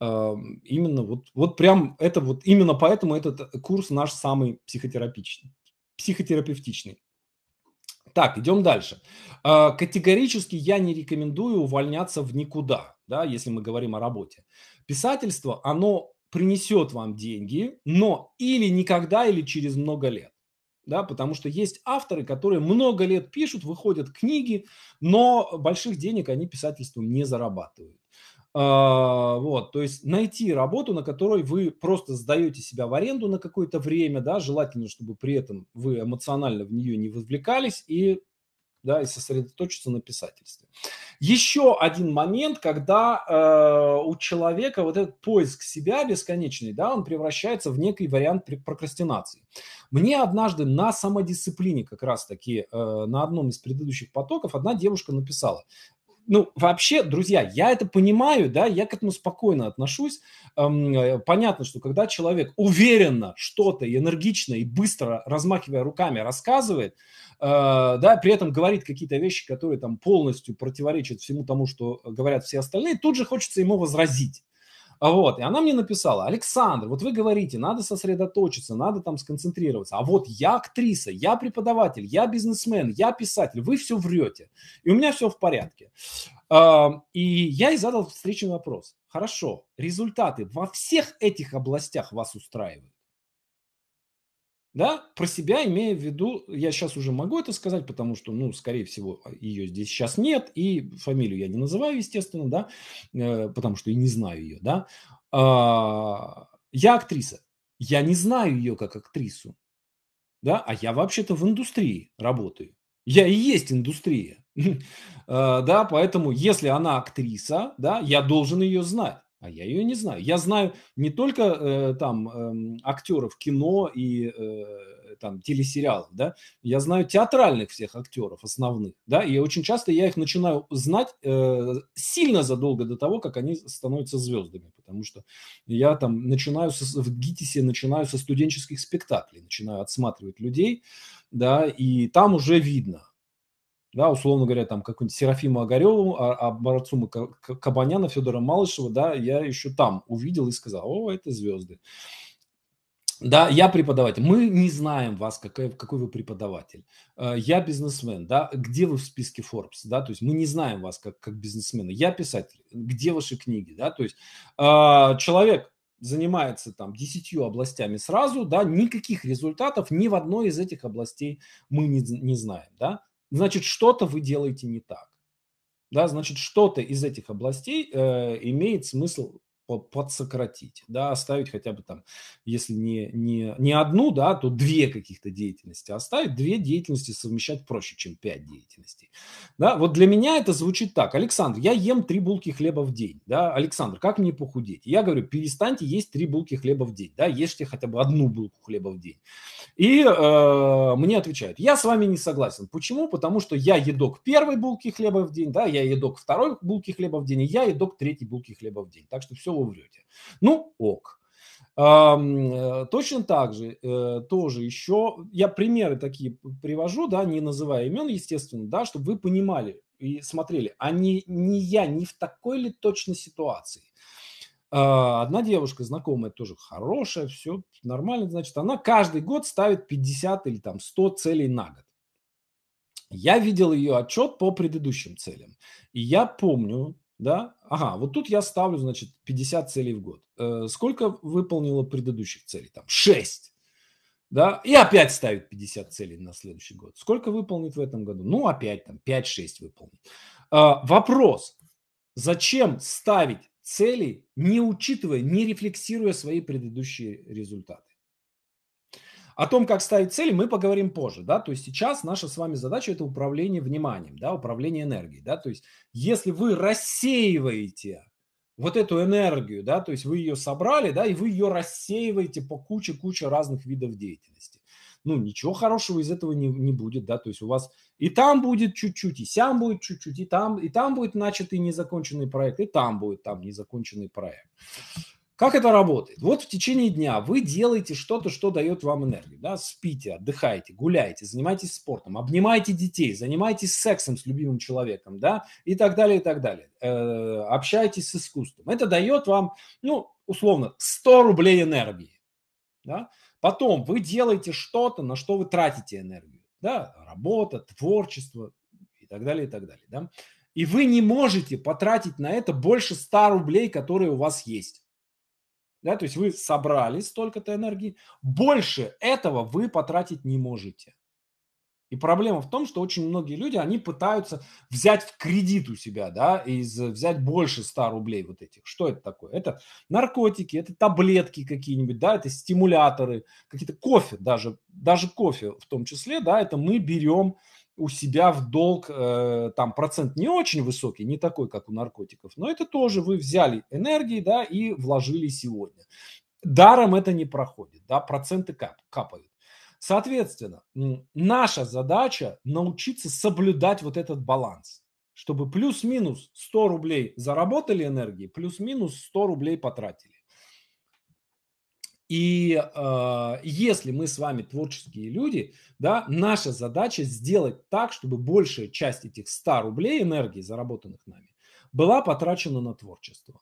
Э, именно вот, вот прям это вот именно поэтому этот курс наш самый психотерапичный, психотерапевтичный. Так, идем дальше. А, категорически я не рекомендую увольняться в никуда, да, если мы говорим о работе. Писательство, оно принесет вам деньги, но или никогда, или через много лет. Да, потому что есть авторы, которые много лет пишут, выходят книги, но больших денег они писательством не зарабатывают. А, вот, то есть найти работу, на которой вы просто сдаете себя в аренду на какое-то время, да, желательно, чтобы при этом вы эмоционально в нее не вовлекались и, да, и сосредоточиться на писательстве. Еще один момент, когда э, у человека вот этот поиск себя бесконечный, да, он превращается в некий вариант прокрастинации. Мне однажды на самодисциплине как раз-таки э, на одном из предыдущих потоков одна девушка написала, ну, вообще, друзья, я это понимаю, да, я к этому спокойно отношусь. Эм, э, понятно, что когда человек уверенно что-то и энергично и быстро, размахивая руками, рассказывает, э, да, при этом говорит какие-то вещи, которые там полностью противоречат всему тому, что говорят все остальные, тут же хочется ему возразить. А вот, и она мне написала, Александр, вот вы говорите, надо сосредоточиться, надо там сконцентрироваться, а вот я актриса, я преподаватель, я бизнесмен, я писатель, вы все врете, и у меня все в порядке. А, и я ей задал встречный вопрос. Хорошо, результаты во всех этих областях вас устраивают? да, про себя имея в виду, я сейчас уже могу это сказать, потому что, ну, скорее всего, а, ее здесь сейчас нет, и фамилию я не называю, естественно, да, э, потому что и не знаю ее, да. А, я актриса, я не знаю ее как актрису, да, а я вообще-то в индустрии работаю. Я и есть индустрия, э, да, поэтому если она актриса, да, я должен ее знать. А я ее не знаю. Я знаю не только э, там э, эм, актеров кино и э, там телесериалов, да. Я знаю театральных всех актеров основных, да. И очень часто я их начинаю знать э, сильно задолго до того, как они становятся звездами, потому что я там начинаю со, в ГИТИСе начинаю со студенческих спектаклей, начинаю отсматривать людей, да, и там уже видно, да, условно говоря, там какую-нибудь Серафиму Огареву, Абарцума а Кабаняна, Федора Малышева, да, я еще там увидел и сказал, о, это звезды. Да, я преподаватель. Мы не знаем вас, какой, какой вы преподаватель. Э, я бизнесмен, да, где вы в списке Forbes, да, то есть мы не знаем вас как, как бизнесмена. Я писатель, где ваши книги, да, то есть э, человек, занимается там десятью областями сразу, да, никаких результатов ни в одной из этих областей мы не, не знаем, да значит, что-то вы делаете не так. Да, значит, что-то из этих областей э, имеет смысл подсократить, да, оставить хотя бы там, если не, не, не одну, да, то две каких-то деятельности, а оставить две деятельности совмещать проще, чем пять деятельностей. Да, вот для меня это звучит так. Александр, я ем три булки хлеба в день, да, Александр, как мне похудеть? Я говорю, перестаньте есть три булки хлеба в день, да, ешьте хотя бы одну булку хлеба в день. И э, мне отвечают, я с вами не согласен. Почему? Потому что я едок первой булки хлеба в день, да, я едок второй булки хлеба в день, и я едок третьей булки хлеба в день. Так что все вы врете. Ну, ок. Э, точно так же, э, тоже еще, я примеры такие привожу, да, не называя имен, естественно, да, чтобы вы понимали и смотрели, а не, не я, не в такой ли точно ситуации. А, одна девушка знакомая, тоже хорошая, все нормально, значит, она каждый год ставит 50 или там 100 целей на год. Я видел ее отчет по предыдущим целям. И я помню, да, ага, вот тут я ставлю, значит, 50 целей в год. Э, сколько выполнила предыдущих целей? Там 6, да, и опять ставит 50 целей на следующий год. Сколько выполнит в этом году? Ну, опять там 5-6 выполнит. А, вопрос, зачем ставить цели, не учитывая, не рефлексируя свои предыдущие результаты? О том, как ставить цели, мы поговорим позже, да, то есть сейчас наша с вами задача – это управление вниманием, да, управление энергией, да, то есть если вы рассеиваете вот эту энергию, да, то есть вы ее собрали, да, и вы ее рассеиваете по куче-куче разных видов деятельности. Ну, ничего хорошего из этого не, не будет, да, то есть у вас и там будет чуть-чуть, и сям будет чуть-чуть, и там, и там будет начатый незаконченный проект, и там будет там незаконченный проект. Как это работает? Вот в течение дня вы делаете что-то, что дает вам энергию. Да? Спите, отдыхаете, гуляете, занимаетесь спортом, обнимаете детей, занимаетесь сексом с любимым человеком да? и так далее, и так далее. Э -э общаетесь с искусством. Это дает вам, ну, условно, 100 рублей энергии. Да? Потом вы делаете что-то, на что вы тратите энергию. Да? Работа, творчество и так далее, и так далее. Да? И вы не можете потратить на это больше 100 рублей, которые у вас есть да, то есть вы собрали столько-то энергии, больше этого вы потратить не можете. И проблема в том, что очень многие люди, они пытаются взять в кредит у себя, да, и взять больше 100 рублей вот этих. Что это такое? Это наркотики, это таблетки какие-нибудь, да, это стимуляторы, какие-то кофе даже, даже кофе в том числе, да, это мы берем у себя в долг, э, там процент не очень высокий, не такой, как у наркотиков, но это тоже вы взяли энергии, да, и вложили сегодня. Даром это не проходит, да, проценты кап, капают. Соответственно, наша задача научиться соблюдать вот этот баланс, чтобы плюс-минус 100 рублей заработали энергии, плюс-минус 100 рублей потратили. И э, если мы с вами творческие люди, да, наша задача сделать так, чтобы большая часть этих 100 рублей энергии, заработанных нами, была потрачена на творчество.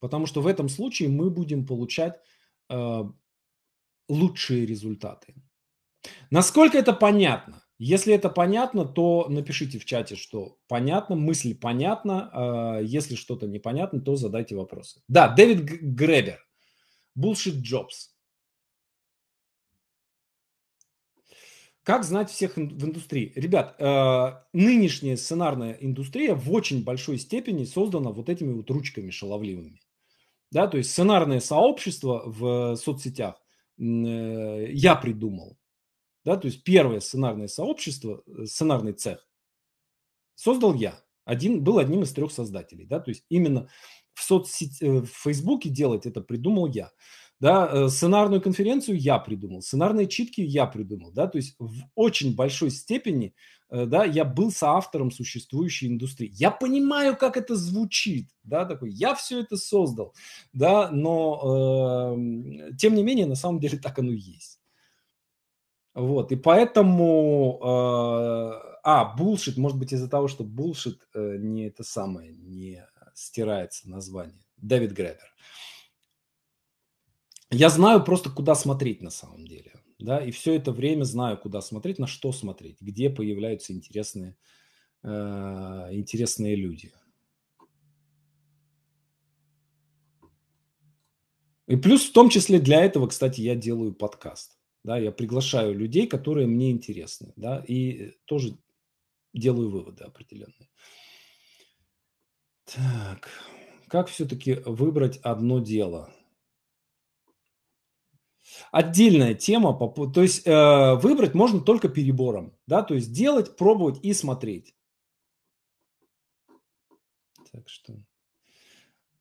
Потому что в этом случае мы будем получать э, лучшие результаты. Насколько это понятно? Если это понятно, то напишите в чате, что понятно, мысль понятна. А, если что-то непонятно, то задайте вопросы. Да, Дэвид Гребер. Bullshit Jobs. Как знать всех в индустрии? Ребят, э, нынешняя сценарная индустрия в очень большой степени создана вот этими вот ручками шаловливыми. Да, то есть сценарное сообщество в соцсетях э, я придумал. Да, то есть первое сценарное сообщество, э, сценарный цех создал я. Один, был одним из трех создателей. Да, то есть именно в, соцсети, э, в Фейсбуке делать, это придумал я. Да, э, сценарную конференцию я придумал, сценарные читки я придумал, да, то есть в очень большой степени, э, да, я был соавтором существующей индустрии. Я понимаю, как это звучит, да, такой, я все это создал, да, но э, тем не менее, на самом деле так оно и есть. Вот, и поэтому, э, а, булшит, может быть, из-за того, что булшит э, не это самое, не стирается название. Дэвид Гребер. Я знаю просто, куда смотреть на самом деле. Да, и все это время знаю, куда смотреть, на что смотреть, где появляются интересные, э, интересные люди. И плюс в том числе для этого, кстати, я делаю подкаст. Да, я приглашаю людей, которые мне интересны, да, и тоже делаю выводы определенные. Так, как все-таки выбрать одно дело? Отдельная тема, то есть э, выбрать можно только перебором, да, то есть делать, пробовать и смотреть. Так что,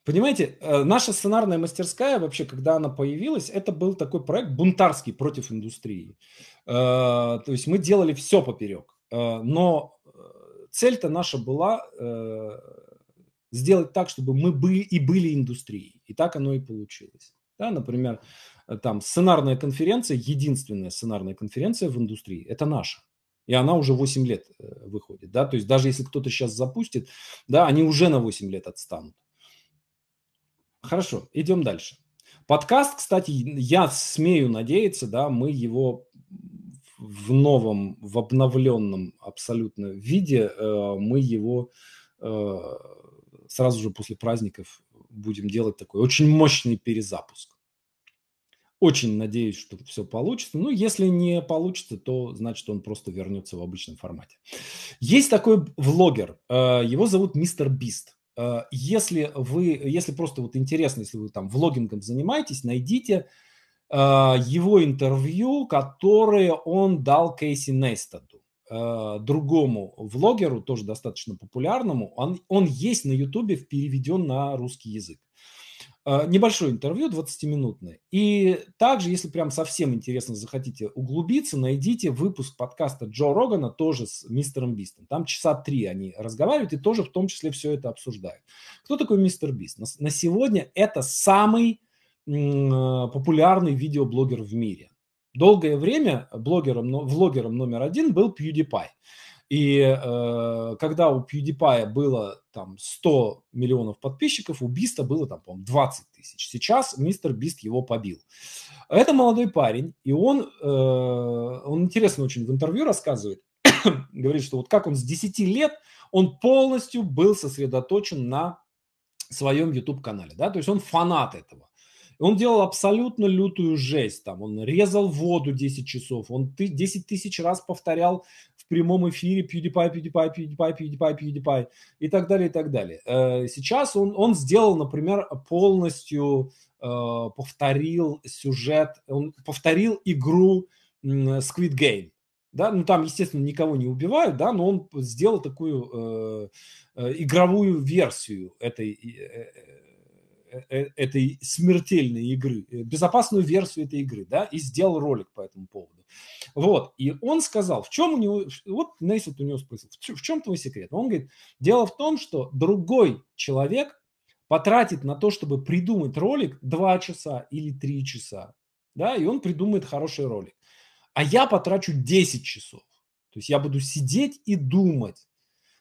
понимаете, э, наша сценарная мастерская вообще, когда она появилась, это был такой проект бунтарский против индустрии. Э, то есть мы делали все поперек, э, но э, цель-то наша была э, сделать так, чтобы мы были и были индустрией. И так оно и получилось. Да, например, э, там сценарная конференция, единственная сценарная конференция в индустрии, это наша. И она уже 8 лет э, выходит. Да? То есть даже если кто-то сейчас запустит, да, они уже на 8 лет отстанут. Хорошо, идем дальше. Подкаст, кстати, я смею надеяться, да, мы его в новом, в обновленном абсолютно виде, э, мы его э, сразу же после праздников будем делать такой очень мощный перезапуск. Очень надеюсь, что все получится. Ну, если не получится, то значит он просто вернется в обычном формате. Есть такой влогер, э, его зовут Мистер Бист. Э, если вы, если просто вот интересно, если вы там влогингом занимаетесь, найдите э, его интервью, которое он дал Кейси Нейстад. Э, другому влогеру, тоже достаточно популярному. Он, он есть на Ютубе, переведен на русский язык. Э, небольшое интервью, 20-минутное. И также, если прям совсем интересно захотите углубиться, найдите выпуск подкаста Джо Рогана тоже с мистером Бистом. Там часа три они разговаривают и тоже в том числе все это обсуждают. Кто такой мистер Бист? На, на сегодня это самый э, популярный видеоблогер в мире. Долгое время блогером, влогером номер один был PewDiePie. И э, когда у PewDiePie было там 100 миллионов подписчиков, у Биста было там, по-моему, 20 тысяч. Сейчас мистер Бист его побил. Это молодой парень, и он, э, он интересно очень в интервью рассказывает, говорит, что вот как он с 10 лет, он полностью был сосредоточен на своем YouTube-канале, да, то есть он фанат этого. Он делал абсолютно лютую жесть. Там он резал воду 10 часов, он 10 тысяч раз повторял в прямом эфире PewDiePie, PewDiePie, PewDiePie, PewDiePie, PewDiePie и так далее, и так далее. Э, сейчас он, он сделал, например, полностью э, повторил сюжет, он повторил игру Squid Game. Да, ну там, естественно, никого не убивают, да, но он сделал такую э, э, игровую версию этой, э, э Э, э, этой смертельной игры, э, безопасную версию этой игры, да, и сделал ролик по этому поводу. Вот, и он сказал, в чем у него, вот Нейсет у него спросил, в чем твой секрет? Он говорит, дело в том, что другой человек потратит на то, чтобы придумать ролик 2 часа или 3 часа, да, и он придумает хороший ролик. А я потрачу 10 часов. То есть я буду сидеть и думать,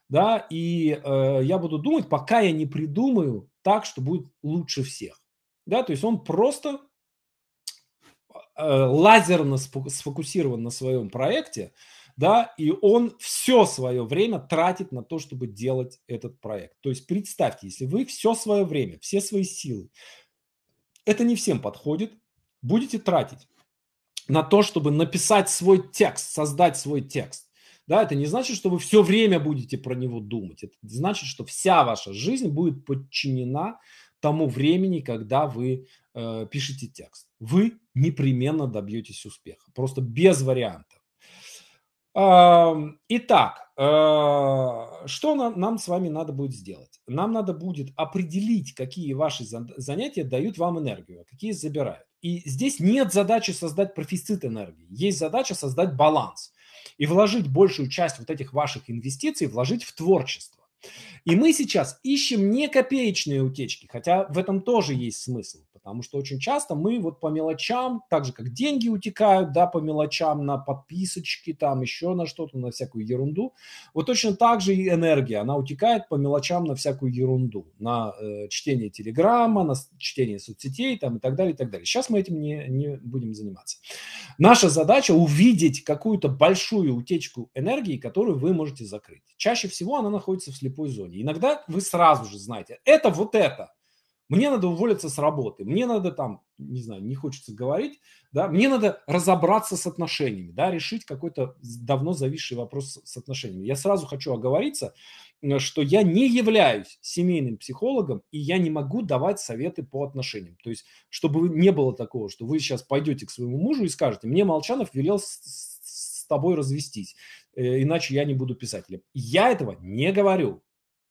да, и э, я буду думать, пока я не придумаю так, что будет лучше всех. Да, то есть он просто э, лазерно сфокусирован на своем проекте, да, и он все свое время тратит на то, чтобы делать этот проект. То есть представьте, если вы все свое время, все свои силы, это не всем подходит, будете тратить на то, чтобы написать свой текст, создать свой текст, да, это не значит, что вы все время будете про него думать. Это значит, что вся ваша жизнь будет подчинена тому времени, когда вы э, пишете текст. Вы непременно добьетесь успеха. Просто без вариантов. Итак, э, что нам, нам с вами надо будет сделать? Нам надо будет определить, какие ваши занятия дают вам энергию, а какие забирают. И здесь нет задачи создать профицит энергии. Есть задача создать баланс и вложить большую часть вот этих ваших инвестиций, вложить в творчество. И мы сейчас ищем не копеечные утечки, хотя в этом тоже есть смысл. Потому что очень часто мы вот по мелочам, так же как деньги утекают, да, по мелочам на подписочки, там еще на что-то, на всякую ерунду. Вот точно так же и энергия, она утекает по мелочам на всякую ерунду, на э, чтение телеграмма, на чтение соцсетей там, и так далее, и так далее. Сейчас мы этим не, не будем заниматься. Наша задача увидеть какую-то большую утечку энергии, которую вы можете закрыть. Чаще всего она находится в слепой зоне. Иногда вы сразу же знаете, это вот это, мне надо уволиться с работы, мне надо там, не знаю, не хочется говорить, да, мне надо разобраться с отношениями, да, решить какой-то давно зависший вопрос с отношениями. Я сразу хочу оговориться, э, что я не являюсь семейным психологом, и я не могу давать советы по отношениям. То есть, чтобы не было такого, что вы сейчас пойдете к своему мужу и скажете, мне Молчанов велел с тобой развестись, э, иначе я не буду писателем. Я этого не говорю.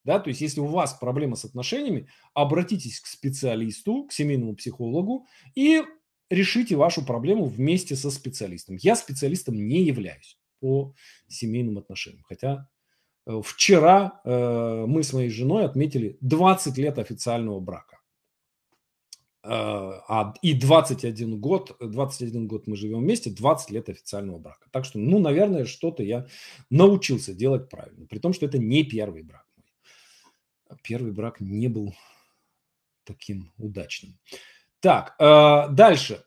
Да, то есть, если у вас проблема с отношениями, обратитесь к специалисту, к семейному психологу и решите вашу проблему вместе со специалистом. Я специалистом не являюсь по семейным отношениям, хотя э, вчера э, мы с моей женой отметили 20 лет официального брака. Э, а, и 21 год, 21 год мы живем вместе, 20 лет официального брака. Так что, ну, наверное, что-то я научился делать правильно, при том, что это не первый брак первый брак не был таким удачным. Так, э, дальше.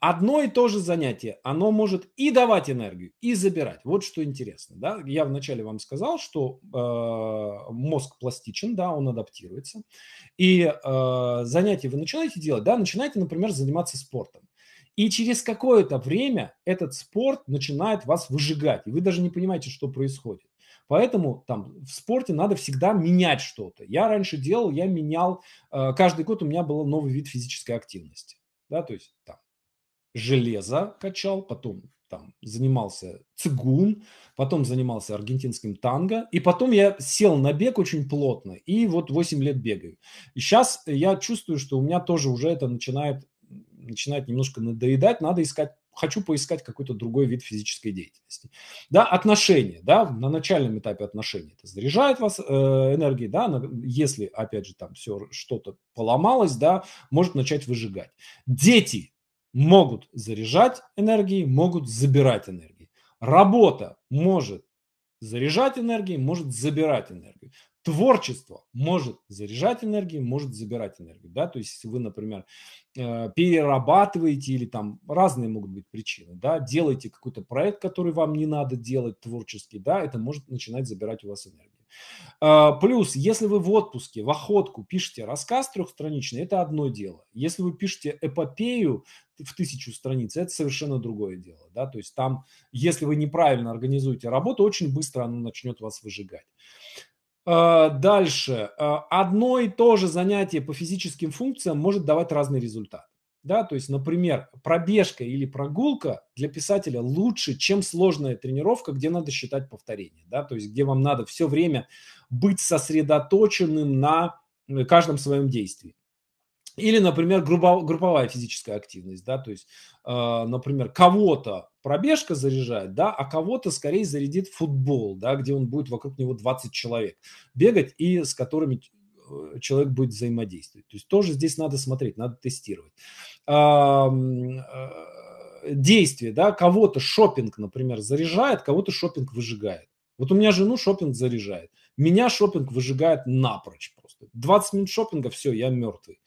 Одно и то же занятие, оно может и давать энергию, и забирать. Вот что интересно. Да? Я вначале вам сказал, что э, мозг пластичен, да, он адаптируется. И э, занятие вы начинаете делать, да, начинаете, например, заниматься спортом. И через какое-то время этот спорт начинает вас выжигать, и вы даже не понимаете, что происходит. Поэтому там в спорте надо всегда менять что-то. Я раньше делал, я менял. Э, каждый год у меня был новый вид физической активности. Да, то есть там железо качал, потом там занимался цигун, потом занимался аргентинским танго, и потом я сел на бег очень плотно, и вот 8 лет бегаю. И сейчас я чувствую, что у меня тоже уже это начинает, начинает немножко надоедать, надо искать хочу поискать какой-то другой вид физической деятельности. Да, отношения, да, на начальном этапе отношений это заряжает вас э, энергией, да, на, если, опять же, там все что-то поломалось, да, может начать выжигать. Дети могут заряжать энергией, могут забирать энергию. Работа может заряжать энергией, может забирать энергию. Творчество может заряжать энергию, может забирать энергию, да, то есть если вы, например, э, перерабатываете или там разные могут быть причины, да, делаете какой-то проект, который вам не надо делать творческий, да, это может начинать забирать у вас энергию. Э, плюс, если вы в отпуске, в охотку пишете рассказ трехстраничный, это одно дело. Если вы пишете эпопею в тысячу страниц, это совершенно другое дело. Да? То есть там, если вы неправильно организуете работу, очень быстро она начнет вас выжигать. А, дальше. А, одно и то же занятие по физическим функциям может давать разный результат. Да, то есть, например, пробежка или прогулка для писателя лучше, чем сложная тренировка, где надо считать повторения, да, то есть где вам надо все время быть сосредоточенным на каждом своем действии. Или, например, групповая физическая активность, да, то есть, э, например, кого-то пробежка заряжает, да, а кого-то скорее зарядит футбол, да, где он будет вокруг него 20 человек бегать и с которыми э, человек будет взаимодействовать. То есть тоже здесь надо смотреть, надо тестировать. Э, действие, да, кого-то шопинг, например, заряжает, кого-то шопинг выжигает. Вот у меня жену шопинг заряжает. Меня шопинг выжигает напрочь просто. 20 минут шопинга, все, я мертвый.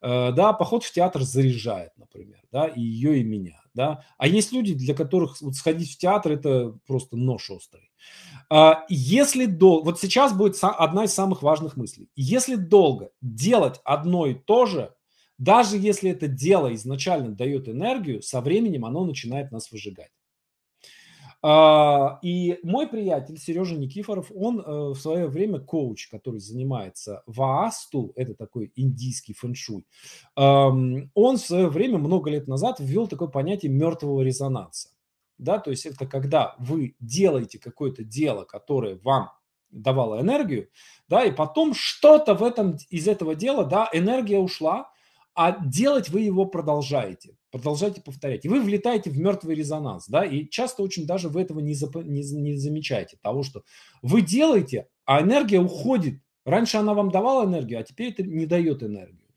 Э, да, поход в театр заряжает, например, да, и ее, и меня, да. А есть люди, для которых вот сходить в театр – это просто нож острый. А если долго, вот сейчас будет одна из самых важных мыслей. Если долго делать одно и то же, даже если это дело изначально дает энергию, со временем оно начинает нас выжигать. А, и мой приятель Сережа Никифоров, он э, в свое время коуч, который занимается ваасту, это такой индийский фэншуй. Он в свое время, много лет назад, ввел такое понятие мертвого резонанса. Да, то есть это когда вы делаете какое-то дело, которое вам давало энергию, да, и потом что-то в этом, из этого дела, да, энергия ушла, а делать вы его продолжаете, продолжаете повторять. И вы влетаете в мертвый резонанс, да, и часто очень даже вы этого не, зап... не, не замечаете, того, что вы делаете, а энергия уходит. Раньше она вам давала энергию, а теперь это не дает энергию.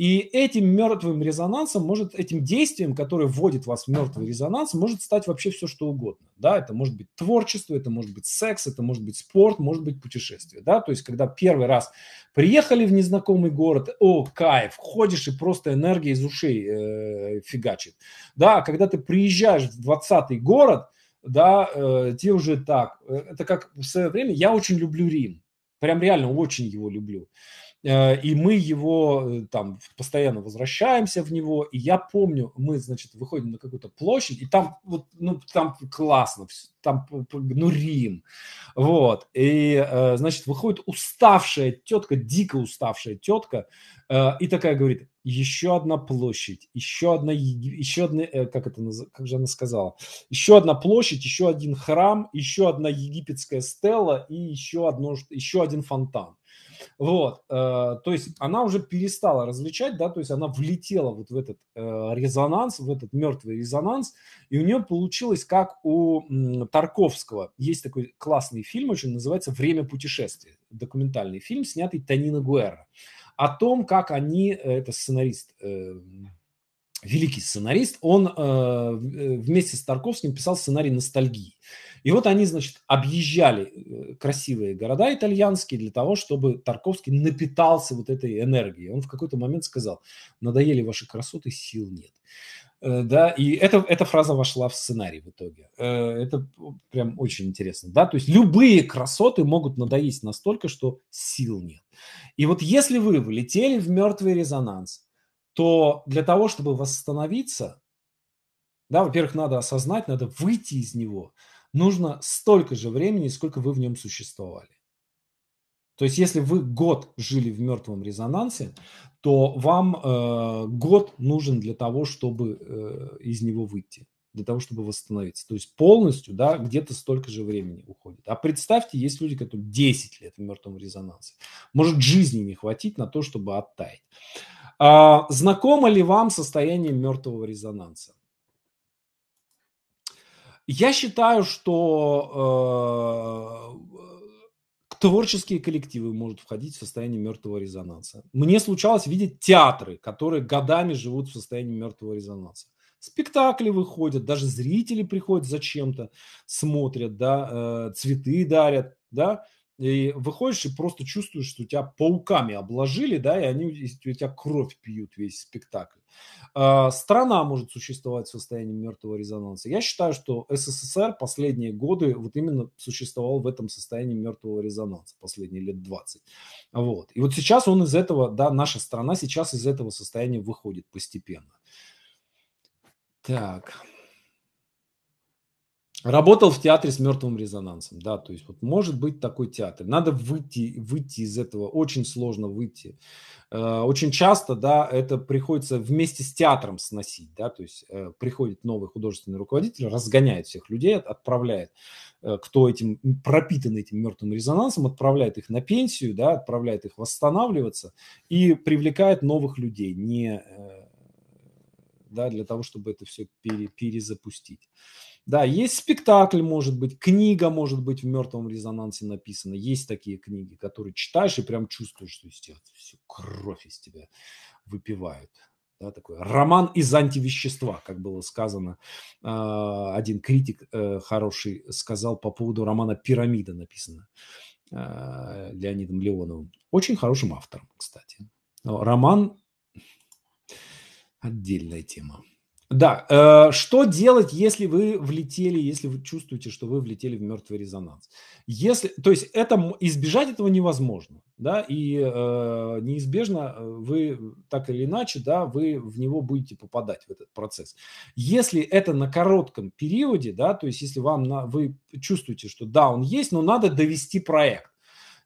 И этим мертвым резонансом может, этим действием, которое вводит вас в мертвый резонанс, может стать вообще все, что угодно. Да, это может быть творчество, это может быть секс, это может быть спорт, может быть путешествие. Да, то есть, когда первый раз приехали в незнакомый город, о, кайф, ходишь и просто энергия из ушей э, фигачит. Да, а когда ты приезжаешь в 20-й город, да, э, тебе уже так. Э, это как в свое время, я очень люблю Рим. Прям реально очень его люблю. Э, и мы его э, там постоянно возвращаемся в него. И я помню, мы, значит, выходим на какую-то площадь, и там вот, ну, там классно, там, ну, Рим. Вот. И, э, значит, выходит уставшая тетка, дико уставшая тетка, и такая говорит, еще одна площадь, еще одна, еще одна, как это, как же она сказала, еще одна площадь, еще один храм, еще одна египетская стела и еще одно, еще один фонтан. Вот, э, то есть она уже перестала различать, да, то есть она влетела вот в этот э, резонанс, в этот мертвый резонанс, и у нее получилось как у Тарковского. Есть такой классный фильм, очень называется «Время путешествия», документальный фильм, снятый Танина Гуэра, о том, как они, э, это сценарист великий сценарист, он э, вместе с Тарковским писал сценарий ностальгии. И вот они, значит, объезжали э, красивые города итальянские для того, чтобы Тарковский напитался вот этой энергией. Он в какой-то момент сказал, надоели ваши красоты, сил нет. Э, да, и это, эта фраза вошла в сценарий в итоге. Э, это прям очень интересно, да. То есть любые красоты могут надоесть настолько, что сил нет. И вот если вы влетели в мертвый резонанс, то для того, чтобы восстановиться, да, во-первых, надо осознать, надо выйти из него нужно столько же времени, сколько вы в нем существовали. То есть, если вы год жили в мертвом резонансе, то вам э, год нужен для того, чтобы э, из него выйти, для того, чтобы восстановиться. То есть полностью, да, где-то столько же времени уходит. А представьте, есть люди, которые 10 лет в мертвом резонансе. Может, жизни не хватить на то, чтобы оттаять. А, знакомо ли вам состояние мертвого резонанса? Я считаю, что э, творческие коллективы могут входить в состояние мертвого резонанса. Мне случалось видеть театры, которые годами живут в состоянии мертвого резонанса. Спектакли выходят, даже зрители приходят зачем-то, смотрят, да, э, цветы дарят, да и выходишь и просто чувствуешь, что тебя пауками обложили, да, и они у тебя кровь пьют весь спектакль. А, страна может существовать в состоянии мертвого резонанса. Я считаю, что СССР последние годы вот именно существовал в этом состоянии мертвого резонанса, последние лет 20. Вот. И вот сейчас он из этого, да, наша страна сейчас из этого состояния выходит постепенно. Так. Работал в театре с мертвым резонансом, да, то есть вот может быть такой театр. Надо выйти, выйти из этого, очень сложно выйти. Э, очень часто, да, это приходится вместе с театром сносить, да, то есть э, приходит новый художественный руководитель, разгоняет всех людей, отправляет, э, кто этим пропитан этим мертвым резонансом, отправляет их на пенсию, да, отправляет их восстанавливаться и привлекает новых людей, не, да, для того, чтобы это все пере, перезапустить. Да, есть спектакль, может быть, книга, может быть, в мертвом резонансе написана. Есть такие книги, которые читаешь и прям чувствуешь, что из тебя всю кровь из тебя выпивают. Да, такой роман из антивещества, как было сказано. А, один критик э, хороший сказал по поводу романа «Пирамида» написано э, Леонидом Леоновым. Очень хорошим автором, кстати. Роман – отдельная тема. Да, э, что делать, если вы влетели, если вы чувствуете, что вы влетели в мертвый резонанс? Если, то есть это, избежать этого невозможно, да, и э, неизбежно э, вы так или иначе, да, вы в него будете попадать, в этот процесс. Если это на коротком периоде, да, то есть если вам, на, вы чувствуете, что да, он есть, но надо довести проект,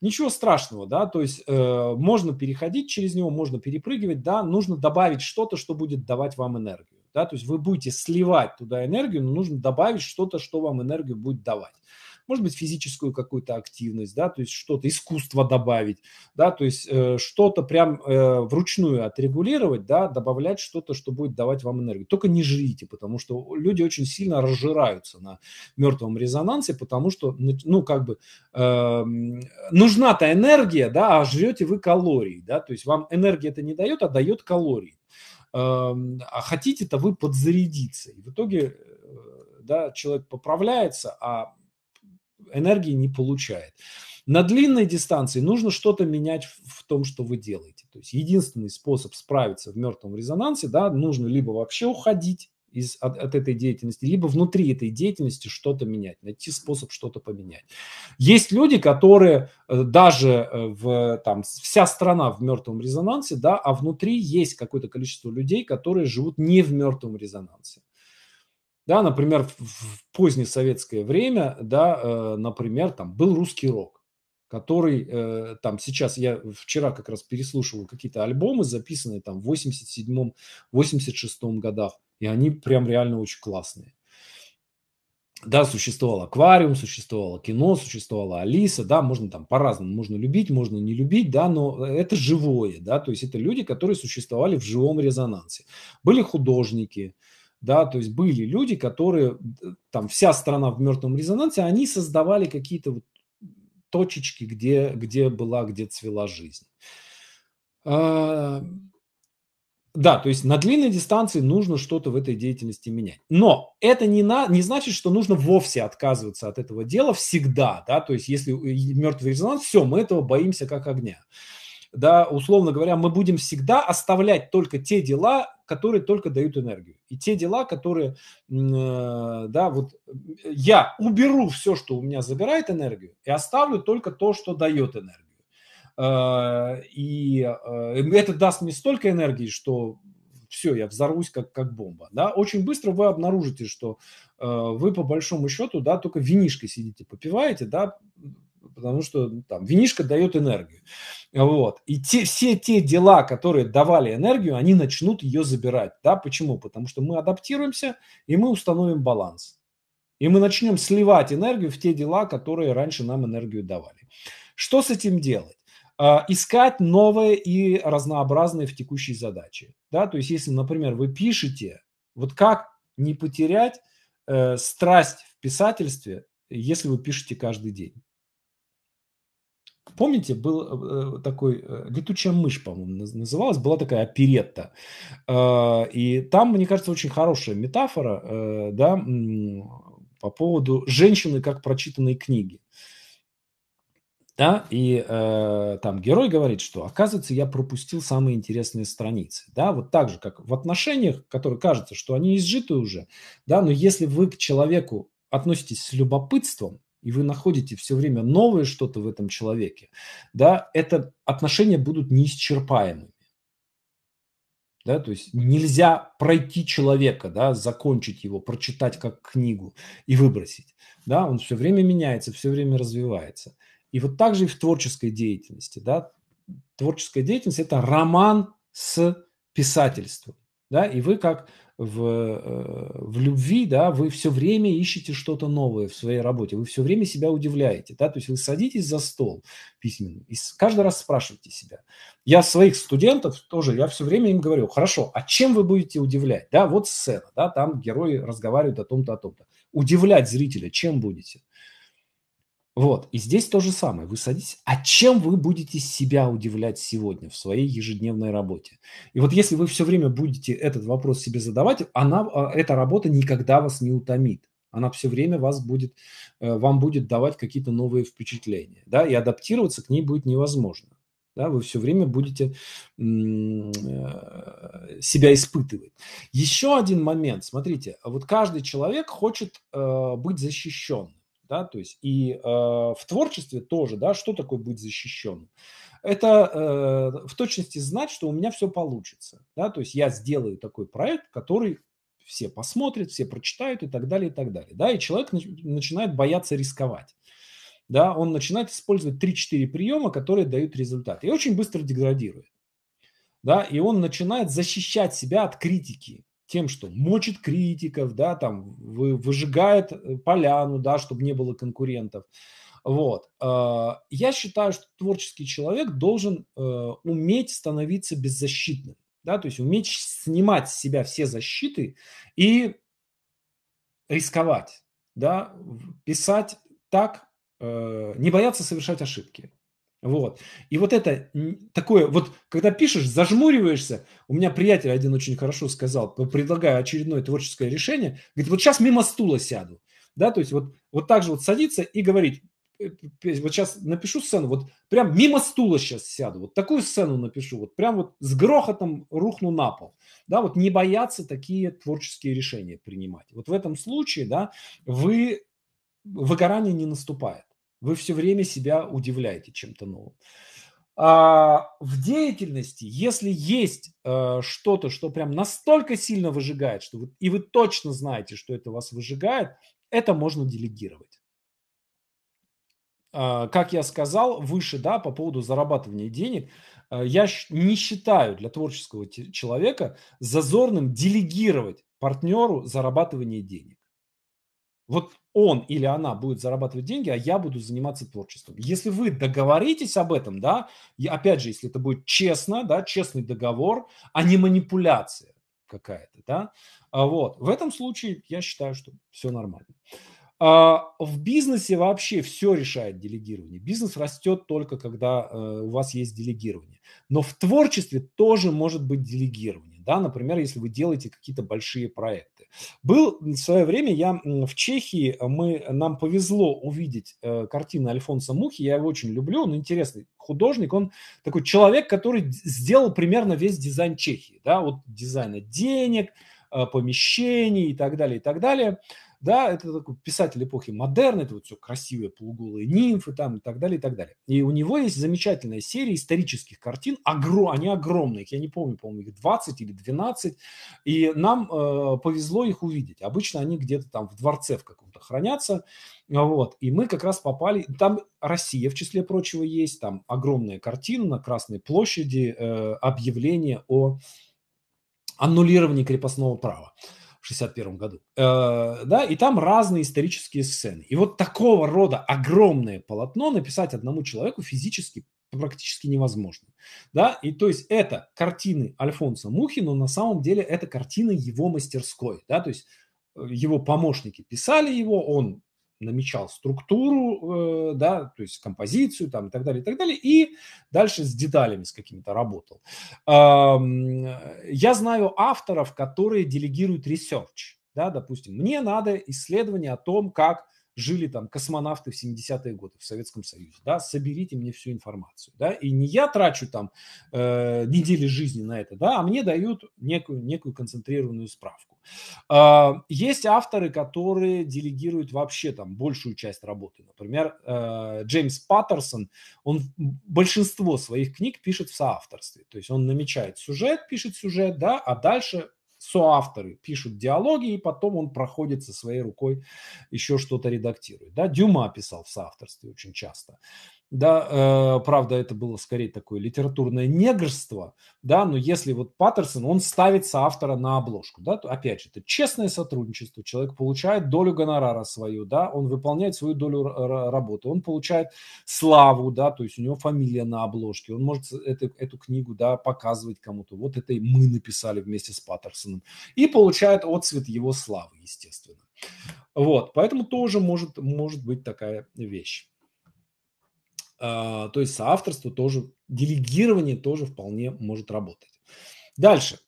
Ничего страшного, да, то есть э, можно переходить через него, можно перепрыгивать, да, нужно добавить что-то, что будет давать вам энергию да, то есть вы будете сливать туда энергию, но нужно добавить что-то, что вам энергию будет давать. Может быть, физическую какую-то активность, да, то есть что-то, искусство добавить, да, то есть э, что-то прям э, вручную отрегулировать, да, добавлять что-то, что будет давать вам энергию. Только не жрите, потому что люди очень сильно разжираются на мертвом резонансе, потому что, ну, как бы, э, нужна-то энергия, да, а жрете вы калории, да, то есть вам энергия это не дает, а дает калории. Эм, а хотите-то вы подзарядиться. И в итоге э, да, человек поправляется, а энергии не получает. На длинной дистанции нужно что-то менять в том, что вы делаете. То есть единственный способ справиться в мертвом резонансе, да, нужно либо вообще уходить, из, от, от этой деятельности, либо внутри этой деятельности что-то менять, найти способ что-то поменять. Есть люди, которые э, даже э, в, там, вся страна в мертвом резонансе, да, а внутри есть какое-то количество людей, которые живут не в мертвом резонансе. Да, например, в позднее советское время, да, э, например, там был русский рок который э, там сейчас, я вчера как раз переслушивал какие-то альбомы, записанные там в 87-м, 86-м годах, и они прям реально очень классные. Да, существовал аквариум, существовало кино, существовала Алиса, да, можно там по-разному, можно любить, можно не любить, да, но э, это живое, да, то есть это люди, которые существовали в живом резонансе. Были художники, да, то есть были люди, которые, э, там, вся страна в мертвом резонансе, они создавали какие-то вот точечки, где, где была, где цвела жизнь. А, да, то есть на длинной дистанции нужно что-то в этой деятельности менять. Но это не, на, не значит, что нужно вовсе отказываться от этого дела всегда. Да? То есть если мертвый резонанс, все, мы этого боимся как огня. Да, условно говоря, мы будем всегда оставлять только те дела, которые только дают энергию. И те дела, которые, э, да, вот э, я уберу все, что у меня забирает энергию, и оставлю только то, что дает энергию. Э, и это даст мне столько энергии, что все, я взорвусь как, как бомба. Да? Очень быстро вы обнаружите, что вы по большому счету да, только винишкой сидите, попиваете, да, потому что ну, там винишка дает энергию. Вот. И те, все те дела, которые давали энергию, они начнут ее забирать. Да? Почему? Потому что мы адаптируемся, и мы установим баланс. И мы начнем сливать энергию в те дела, которые раньше нам энергию давали. Что с этим делать? А, искать новые и разнообразные в текущей задаче. Да? То есть, если, например, вы пишете, вот как не потерять э, страсть в писательстве, если вы пишете каждый день? Помните, был э, э, такой э, «Летучая мышь», по-моему, называлась, была такая оперетта. А, и там, мне кажется, очень хорошая метафора да, по поводу женщины как прочитанной книги. Да, и э, там герой говорит, что оказывается, я пропустил самые интересные страницы. Да, вот так же, как в отношениях, которые кажется, что они изжиты уже, да, но если вы к человеку относитесь с любопытством, и вы находите все время новое что-то в этом человеке, да, это отношения будут неисчерпаемыми. Да, то есть нельзя пройти человека, да, закончить его, прочитать как книгу и выбросить. Да, он все время меняется, все время развивается. И вот так же и в творческой деятельности. Да. Творческая деятельность – это роман с писательством. Да, и вы как в, э, в любви, да, вы все время ищете что-то новое в своей работе, вы все время себя удивляете, да, то есть вы садитесь за стол письменный и каждый раз спрашиваете себя. Я своих студентов тоже, я все время им говорю, хорошо, а чем вы будете удивлять? Да, вот сцена, да, там герои разговаривают о том-то, о том-то. Удивлять зрителя чем будете? Вот, и здесь то же самое. Вы садитесь, а чем вы будете себя удивлять сегодня в своей ежедневной работе? И вот если вы все время будете этот вопрос себе задавать, она, а, эта работа никогда вас не утомит. Она все время вас будет, э, вам будет давать какие-то новые впечатления, да, и адаптироваться к ней будет невозможно. Да, вы все время будете э, себя испытывать. Еще один момент, смотрите, вот каждый человек хочет э, быть защищенным да, то есть и э, в творчестве тоже, да, что такое быть защищенным? Это э, в точности знать, что у меня все получится, да, то есть я сделаю такой проект, который все посмотрят, все прочитают и так далее, и так далее, да, и человек начинает бояться рисковать, да, он начинает использовать 3-4 приема, которые дают результат, и очень быстро деградирует, да, и он начинает защищать себя от критики, тем, что мочит критиков, да, там вы, выжигает э, поляну, да, чтобы не было конкурентов. Вот. А, я считаю, что творческий человек должен э, уметь становиться беззащитным, да, то есть уметь снимать с себя все защиты и рисковать, да, писать так, э, не бояться совершать ошибки. Вот. И вот это такое, вот когда пишешь, зажмуриваешься. У меня приятель один очень хорошо сказал, предлагаю очередное творческое решение, говорит, вот сейчас мимо стула сяду. Да, то есть вот, вот так же вот садиться и говорить, э, вот сейчас напишу сцену, вот прям мимо стула сейчас сяду, вот такую сцену напишу, вот прям вот с грохотом рухну на пол. Да, вот не бояться такие творческие решения принимать. Вот в этом случае, да, вы, выгорание не наступает. Вы все время себя удивляете чем-то новым. А в деятельности, если есть э, что-то, что прям настолько сильно выжигает, что вы, и вы точно знаете, что это вас выжигает, это можно делегировать. Э, как я сказал выше, да, по поводу зарабатывания денег, э, я не считаю для творческого человека зазорным делегировать партнеру зарабатывание денег. Вот он или она будет зарабатывать деньги, а я буду заниматься творчеством. Если вы договоритесь об этом, да, и опять же, если это будет честно, да, честный договор, а не манипуляция какая-то, да, а вот, в этом случае я считаю, что все нормально. А, в бизнесе вообще все решает делегирование. Бизнес растет только, когда э, у вас есть делегирование. Но в творчестве тоже может быть делегирование. Да? Например, если вы делаете какие-то большие проекты. Был в свое время я в Чехии, э, мы, нам повезло увидеть э, картины Альфонса Мухи, я его очень люблю, он интересный художник, он такой человек, который сделал примерно весь дизайн Чехии, да, вот дизайна денег, э, помещений и так далее, и так далее да, это такой писатель эпохи модерна, это вот все красивые полуголые нимфы там и так далее, и так далее. И у него есть замечательная серия исторических картин, огром, они огромные, я не помню, по-моему, их 20 или 12, и нам э, повезло их увидеть. Обычно они где-то там в дворце в каком-то хранятся, вот, и мы как раз попали, там Россия, в числе прочего, есть, там огромная картина на Красной площади, э, объявление о аннулировании крепостного права. 61 году. Э, да, и там разные исторические сцены. И вот такого рода огромное полотно написать одному человеку физически практически невозможно. Да? И то есть это картины Альфонса Мухи, но на самом деле это картины его мастерской. Да? То есть э, его помощники писали его, он намечал структуру, э, да, то есть композицию там и так далее, и так далее, и дальше с деталями с какими-то работал. я знаю авторов, которые делегируют ресерч, да, допустим, мне надо исследование о том, как жили там космонавты в 70-е годы в Советском Союзе, да, соберите мне всю информацию, да, и не я трачу там э, недели жизни на это, да, а мне дают некую, некую концентрированную справку. Э, есть авторы, которые делегируют вообще там большую часть работы, например, э, Джеймс Паттерсон, он большинство своих книг пишет в соавторстве, то есть он намечает сюжет, пишет сюжет, да, а дальше соавторы пишут диалоги, и потом он проходит со своей рукой еще что-то редактирует. Да? Дюма писал в соавторстве очень часто да, э, правда, это было скорее такое литературное негрство, да, но если вот Паттерсон, он ставится автора на обложку, да, то, опять же, это честное сотрудничество, человек получает долю гонорара свою, да, он выполняет свою долю работы, он получает славу, да, то есть у него фамилия на обложке, он может эту, эту книгу, да, показывать кому-то, вот это и мы написали вместе с Паттерсоном, и получает отцвет его славы, естественно. Вот, поэтому тоже может, может быть такая вещь. А, то есть соавторство тоже, делегирование тоже вполне может работать. Дальше.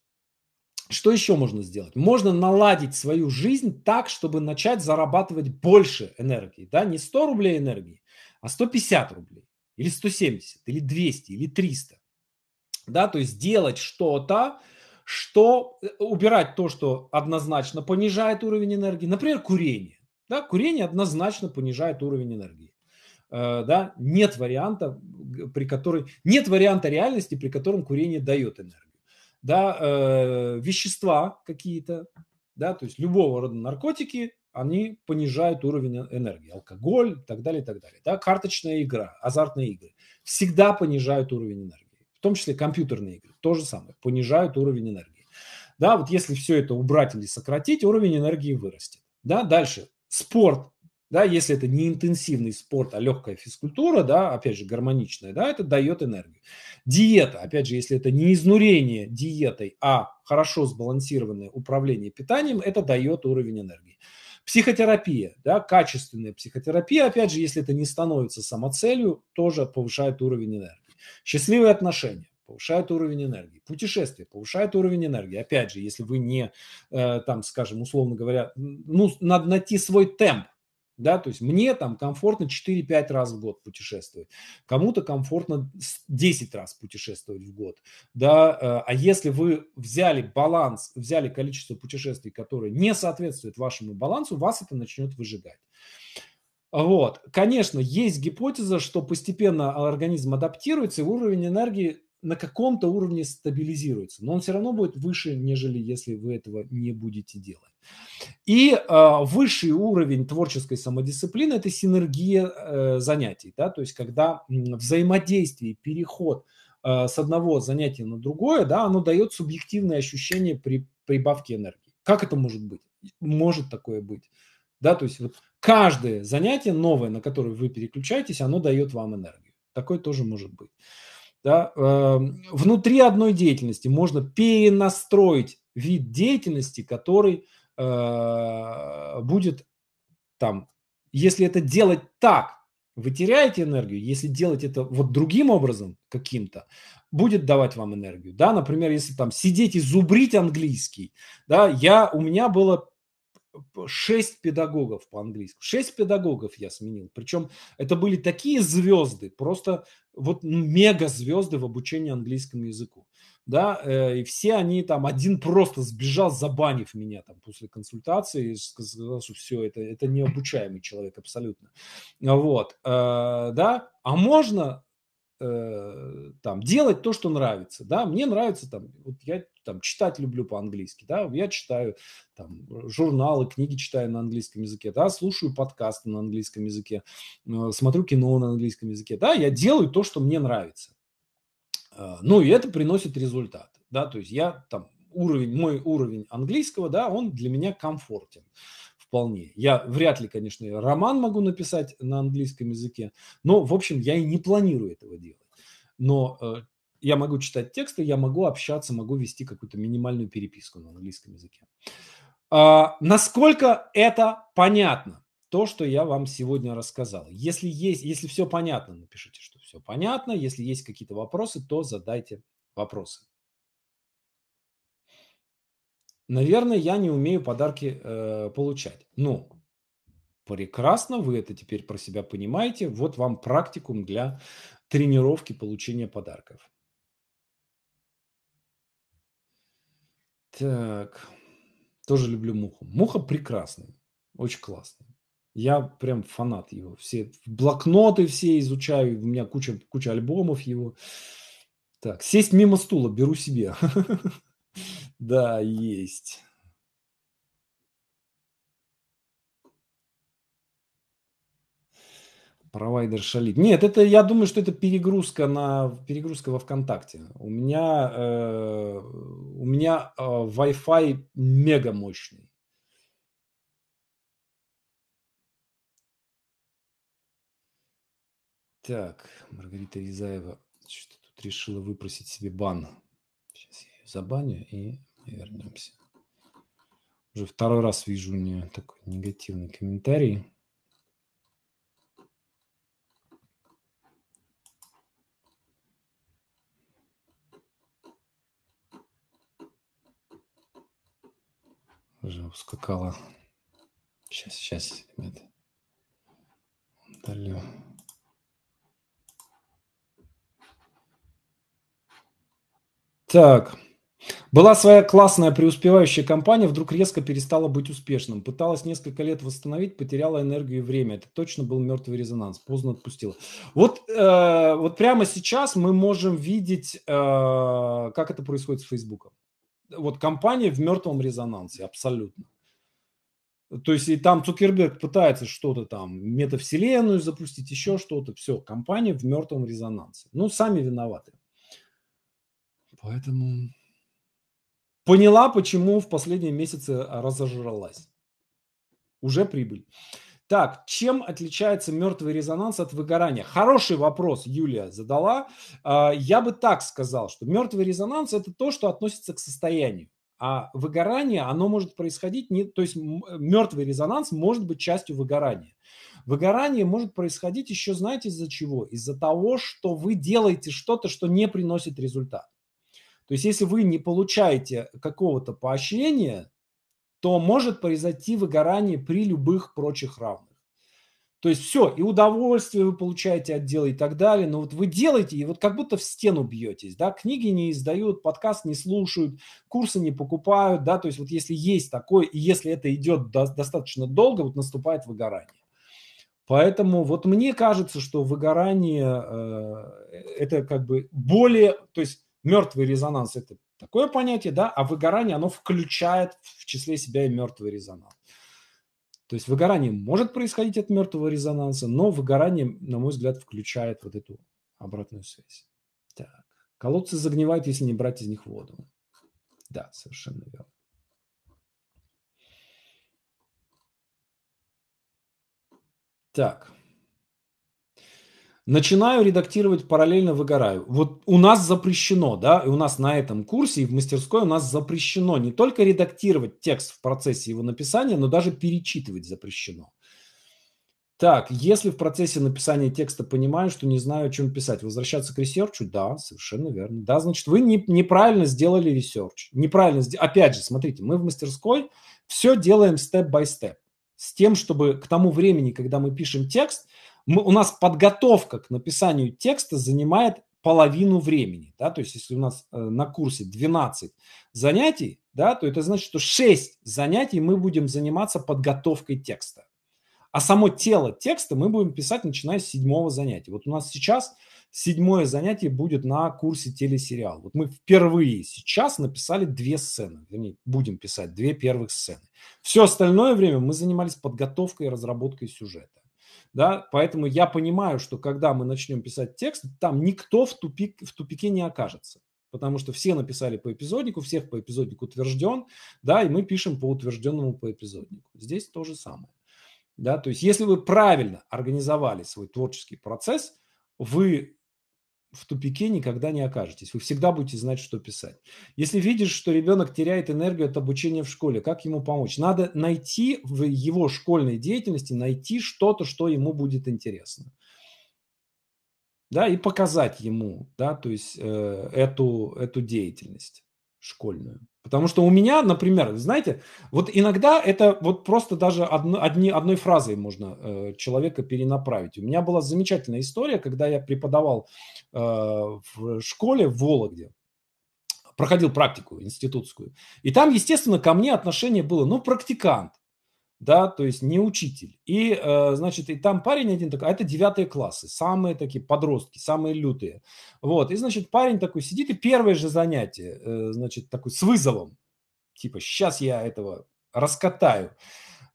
Что еще можно сделать? Можно наладить свою жизнь так, чтобы начать зарабатывать больше энергии. Да? Не 100 рублей энергии, а 150 рублей. Или 170, или 200, или 300. Да? То есть делать что-то, что э, убирать то, что однозначно понижает уровень энергии. Например, курение. Да? Курение однозначно понижает уровень энергии. Э, да, нет варианта, при которой, нет варианта реальности, при котором курение дает энергию. Да, э, вещества какие-то, да, то есть любого рода наркотики, они понижают уровень э, энергии. Алкоголь и так далее, и так далее. Да, карточная игра, азартные игры всегда понижают уровень энергии. В том числе компьютерные игры, то же самое, понижают уровень энергии. Да, вот если все это убрать или сократить, уровень энергии вырастет. Да, дальше. Спорт да, если это не интенсивный спорт, а легкая физкультура, да, опять же, гармоничная, да, это дает энергию. Диета, опять же, если это не изнурение диетой, а хорошо сбалансированное управление питанием, это дает уровень энергии. Психотерапия, да, качественная психотерапия, опять же, если это не становится самоцелью, тоже повышает уровень энергии. Счастливые отношения повышает уровень энергии. Путешествие повышает уровень энергии. Опять же, если вы не, э, там, скажем, условно говоря, ну, надо найти свой темп, да, то есть мне там комфортно 4-5 раз в год путешествовать, кому-то комфортно 10 раз путешествовать в год, да, э, а если вы взяли баланс, взяли количество путешествий, которые не соответствуют вашему балансу, вас это начнет выжигать. Вот, конечно, есть гипотеза, что постепенно организм адаптируется, и уровень энергии на каком-то уровне стабилизируется, но он все равно будет выше, нежели если вы этого не будете делать. И э, высший уровень творческой самодисциплины – это синергия э, занятий, да, то есть когда взаимодействие, переход э, с одного занятия на другое, да, оно дает субъективное ощущение при прибавке энергии. Как это может быть? Может такое быть, да, то есть вот каждое занятие новое, на которое вы переключаетесь, оно дает вам энергию. Такое тоже может быть. Да? Эм, внутри одной деятельности можно перенастроить вид деятельности, который э, будет там, если это делать так, вы теряете энергию, если делать это вот другим образом каким-то, будет давать вам энергию, да, например, если там сидеть и зубрить английский, да, я, у меня было 6 педагогов по английскому, 6 педагогов я сменил, причем это были такие звезды, просто вот ну, мега звезды в обучении английскому языку. Да, э, и все они там, один просто сбежал, забанив меня там после консультации, и сказал, что все, это, это необучаемый человек абсолютно. Вот, э, да, а можно э, там делать то, что нравится, да, мне нравится там, вот я там читать люблю по-английски, да, я читаю там журналы, книги читаю на английском языке, да, слушаю подкасты на английском языке, э, смотрю кино на английском языке, да, я делаю то, что мне нравится, э, ну и это приносит результат, да, то есть я там уровень, мой уровень английского, да, он для меня комфортен. Э, вполне. Я вряд ли, конечно, роман могу написать на английском языке, но, в общем, я и не планирую этого делать. Но э, я могу читать тексты, я могу общаться, могу вести какую-то минимальную переписку на английском языке. А, насколько это понятно? То, что я вам сегодня рассказал. Если есть, если все понятно, напишите, что все понятно. Если есть какие-то вопросы, то задайте вопросы. Наверное, я не умею подарки э, получать. Ну, прекрасно, вы это теперь про себя понимаете. Вот вам практикум для тренировки получения подарков. Так, тоже люблю муху. Муха прекрасная, очень классная. Я прям фанат его. Все блокноты все изучаю, у меня куча, куча альбомов его. Так, сесть мимо стула беру себе. Да, есть. Провайдер шалит. Нет, это я думаю, что это перегрузка на перегрузка во ВКонтакте. У меня э, у меня э, Wi-Fi мега мощный. Так, Маргарита Рязаева что то тут решила выпросить себе бан. Сейчас я ее забаню и вернемся. Уже второй раз вижу у нее такой негативный комментарий. Уже ускакала. Сейчас, сейчас, ребята. Удалю. Так. Была своя классная преуспевающая компания, вдруг резко перестала быть успешным. Пыталась несколько лет восстановить, потеряла энергию и время. Это точно был мертвый резонанс. Поздно отпустила. Вот, э, вот прямо сейчас мы можем видеть, э, как это происходит с Фейсбуком. Вот компания в мертвом резонансе, абсолютно. То есть и там Цукерберг пытается что-то там, метавселенную запустить, еще что-то. Все, компания в мертвом резонансе. Ну, сами виноваты. Поэтому Поняла, почему в последние месяцы разожралась. Уже прибыль. Так, чем отличается мертвый резонанс от выгорания? Хороший вопрос Юлия задала. А, я бы так сказал, что мертвый резонанс – это то, что относится к состоянию. А выгорание, оно может происходить, не, то есть мертвый резонанс может быть частью выгорания. Выгорание может происходить еще, знаете, из-за чего? Из-за того, что вы делаете что-то, что не приносит результат. То есть если вы не получаете какого-то поощрения, то может произойти выгорание при любых прочих равных. То есть все, и удовольствие вы получаете от дела и так далее, но вот вы делаете, и вот как будто в стену бьетесь, да, книги не издают, подкаст не слушают, курсы не покупают, да, то есть вот если есть такое, и если это идет до, достаточно долго, вот наступает выгорание. Поэтому вот мне кажется, что выгорание э, это как бы более, то есть Мертвый резонанс – это такое понятие, да, а выгорание, оно включает в числе себя и мертвый резонанс. То есть выгорание может происходить от мертвого резонанса, но выгорание, на мой взгляд, включает вот эту обратную связь. Так. Колодцы загнивают, если не брать из них воду. Да, совершенно верно. Так. Начинаю редактировать, параллельно выгораю. Вот у нас запрещено, да, и у нас на этом курсе и в мастерской у нас запрещено не только редактировать текст в процессе его написания, но даже перечитывать запрещено. Так, если в процессе написания текста понимаю, что не знаю, о чем писать, возвращаться к ресерчу? Да, совершенно верно. Да, значит, вы не, неправильно сделали ресерч. Неправильно сделали. Опять же, смотрите, мы в мастерской все делаем степ-бай-степ. С тем, чтобы к тому времени, когда мы пишем текст – мы, у нас подготовка к написанию текста занимает половину времени, да, то есть если у нас э, на курсе 12 занятий, да, то это значит, что 6 занятий мы будем заниматься подготовкой текста. А само тело текста мы будем писать, начиная с седьмого занятия. Вот у нас сейчас седьмое занятие будет на курсе телесериал. Вот мы впервые сейчас написали две сцены, вернее, будем писать две первых сцены. Все остальное время мы занимались подготовкой и разработкой сюжета да, поэтому я понимаю, что когда мы начнем писать текст, там никто в, тупик, в тупике не окажется, потому что все написали по эпизоднику, всех по эпизоднику утвержден, да, и мы пишем по утвержденному по эпизоднику. Здесь то же самое. Да, то есть если вы правильно организовали свой творческий процесс, вы в тупике никогда не окажетесь. Вы всегда будете знать, что писать. Если видишь, что ребенок теряет энергию от обучения в школе, как ему помочь? Надо найти в его школьной деятельности, найти что-то, что ему будет интересно. Да, и показать ему, да, то есть э, эту, эту деятельность школьную. Потому что у меня, например, знаете, вот иногда это вот просто даже одно, одни, одной фразой можно э, человека перенаправить. У меня была замечательная история, когда я преподавал э, в школе в Вологде, проходил практику институтскую. И там, естественно, ко мне отношение было, ну, практикант да, то есть не учитель. И, э, значит, и там парень один такой, а это девятые классы, самые такие подростки, самые лютые. Вот, и, значит, парень такой сидит, и первое же занятие, э, значит, такой с вызовом, типа, сейчас я этого раскатаю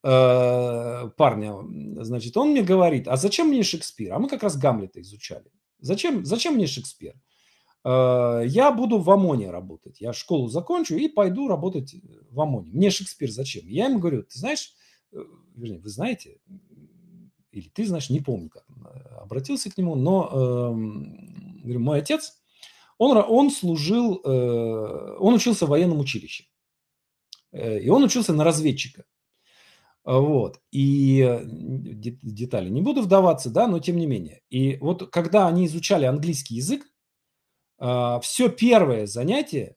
э, парня, значит, он мне говорит, а зачем мне Шекспир? А мы как раз Гамлета изучали. Зачем, зачем мне Шекспир? я буду в ОМОНе работать. Я школу закончу и пойду работать в ОМОНе. Мне Шекспир зачем? Я ему говорю, ты знаешь, Э, вернее, вы знаете, или ты знаешь, не помню, как э, обратился к нему, но э, говорю, мой отец, он, он служил, э, он учился в военном училище. Э, и он учился на разведчика. Вот. И детали не буду вдаваться, да, но тем не менее. И вот когда они изучали английский язык, а, все первое занятие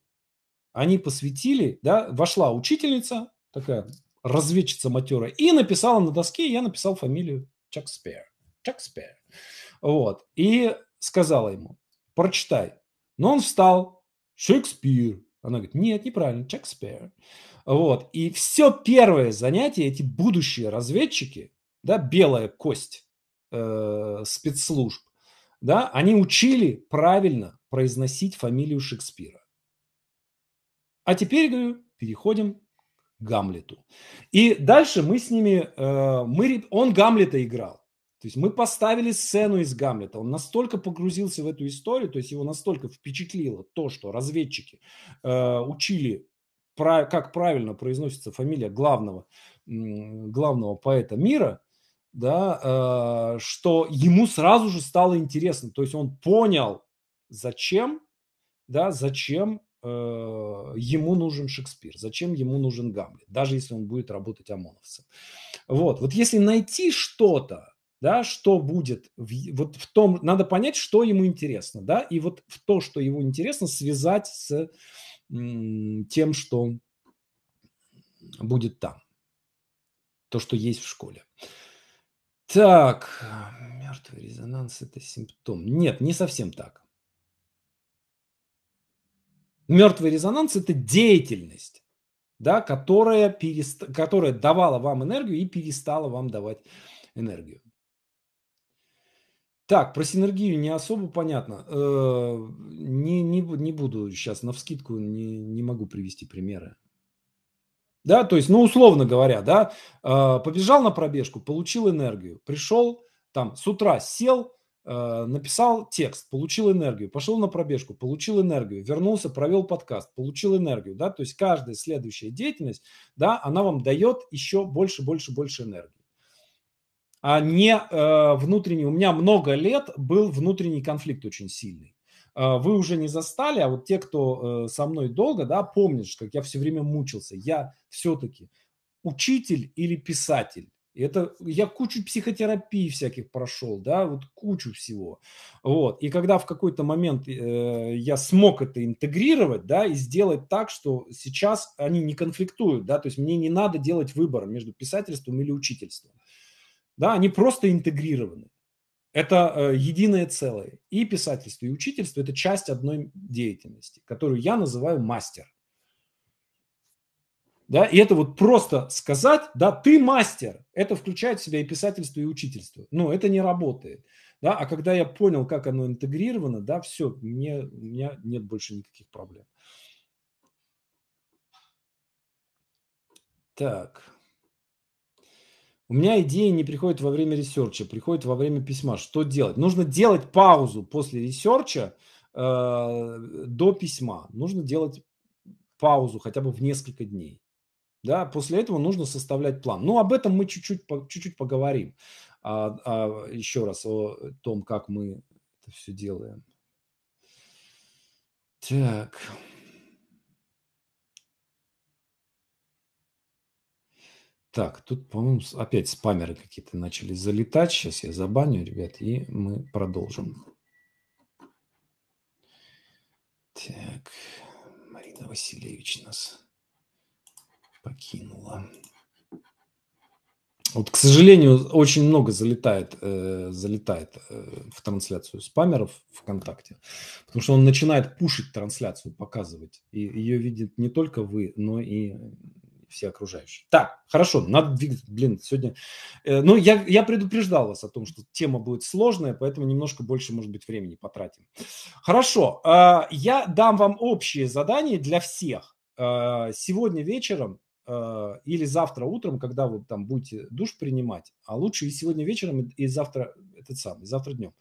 они посвятили, да, вошла учительница, такая разведчица матера, и написала на доске, я написал фамилию Чак Чак Чакспер. Вот. И сказала ему, прочитай. Но он встал, Шекспир. Она говорит, нет, неправильно, Шекспир. Вот. И все первое занятие эти будущие разведчики, да, белая кость э, спецслужб, да, они учили правильно произносить фамилию Шекспира. А теперь, говорю, переходим Гамлету. И дальше мы с ними, э, мы, он Гамлета играл. То есть мы поставили сцену из Гамлета. Он настолько погрузился в эту историю, то есть его настолько впечатлило то, что разведчики э, учили, про, как правильно произносится фамилия главного, главного поэта мира, да, э, что ему сразу же стало интересно. То есть он понял, зачем, да, зачем Э, ему нужен Шекспир, зачем ему нужен Гамлет, даже если он будет работать ОМОНовцем. Вот, вот если найти что-то, да, что будет, в, вот в том, надо понять, что ему интересно, да, и вот в то, что его интересно, связать с м, тем, что будет там, то, что есть в школе. Так, мертвый резонанс – это симптом. Нет, не совсем так. Мертвый резонанс – это деятельность, да, которая, перест... которая давала вам энергию и перестала вам давать энергию. Так, про синергию не особо понятно. Э, не, не, не буду сейчас на вскидку, не, не могу привести примеры. Да, то есть, ну, условно говоря, да, э, побежал на пробежку, получил энергию, пришел, там, с утра сел, Э, написал текст, получил энергию, пошел на пробежку, получил энергию, вернулся, провел подкаст, получил энергию, да, то есть каждая следующая деятельность, да, она вам дает еще больше, больше, больше энергии. А не э, внутренний, у меня много лет был внутренний конфликт очень сильный. Э, вы уже не застали, а вот те, кто э, со мной долго, да, помнишь, как я все время мучился. Я все-таки учитель или писатель? И это я кучу психотерапии всяких прошел, да, вот кучу всего. Вот. И когда в какой-то момент э, я смог это интегрировать, да, и сделать так, что сейчас они не конфликтуют, да, то есть мне не надо делать выбор между писательством или учительством. Да, они просто интегрированы. Это э, единое целое. И писательство, и учительство – это часть одной деятельности, которую я называю мастер да, и это вот просто сказать, да, ты мастер, это включает в себя и писательство, и учительство, но это не работает, да, а когда я понял, как оно интегрировано, да, все, мне, у меня нет больше никаких проблем. Так. У меня идеи не приходят во время ресерча, приходят во время письма. Что делать? Нужно делать паузу после ресерча э, до письма. Нужно делать паузу хотя бы в несколько дней. Да, после этого нужно составлять план. Но ну, об этом мы чуть-чуть, чуть-чуть поговорим. А, а, еще раз о том, как мы это все делаем. Так. Так, тут, по-моему, опять спамеры какие-то начали залетать. Сейчас я забаню, ребят, и мы продолжим. Так, Марина Васильевич нас покинула. Вот, к сожалению, очень много залетает, э, залетает э, в трансляцию спамеров ВКонтакте, потому что он начинает пушить трансляцию, показывать. И ее видит не только вы, но и все окружающие. Так, хорошо, надо двигаться. Блин, сегодня... Э, ну, я, я предупреждал вас о том, что тема будет сложная, поэтому немножко больше, может быть, времени потратим. Хорошо, э, я дам вам общее задание для всех. Э, сегодня вечером а, или завтра утром, когда вы там будете душ принимать, а лучше и сегодня вечером, и завтра этот самый, завтра днем.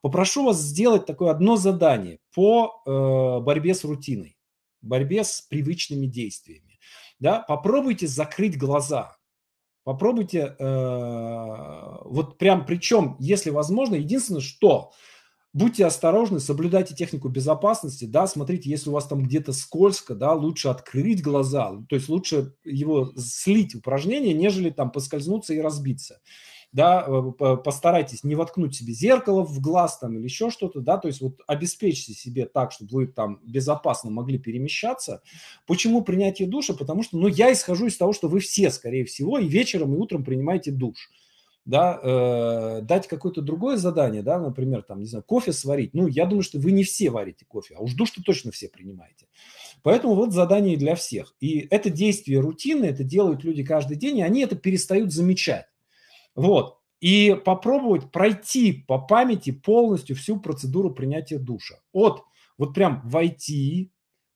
Попрошу вас сделать такое одно задание по э, борьбе с рутиной, борьбе с привычными действиями. Да? Попробуйте закрыть глаза. Попробуйте, э, вот прям, причем, если возможно, единственное, что Будьте осторожны, соблюдайте технику безопасности, да, смотрите, если у вас там где-то скользко, да, лучше открыть глаза, то есть лучше его слить упражнение, нежели там поскользнуться и разбиться да, э, постарайтесь не воткнуть себе зеркало в глаз там или еще что-то, да, то есть вот обеспечьте себе так, чтобы вы там безопасно могли перемещаться. Почему принятие душа? Потому что, ну, я исхожу из того, что вы все, скорее всего, и вечером, и утром принимаете душ да, э, дать какое-то другое задание, да, например, там, не знаю, кофе сварить. Ну, я думаю, что вы не все варите кофе, а уж душ что точно все принимаете. Поэтому вот задание для всех. И это действие рутины, это делают люди каждый день, и они это перестают замечать. Вот. И попробовать пройти по памяти полностью всю процедуру принятия душа. От вот прям войти,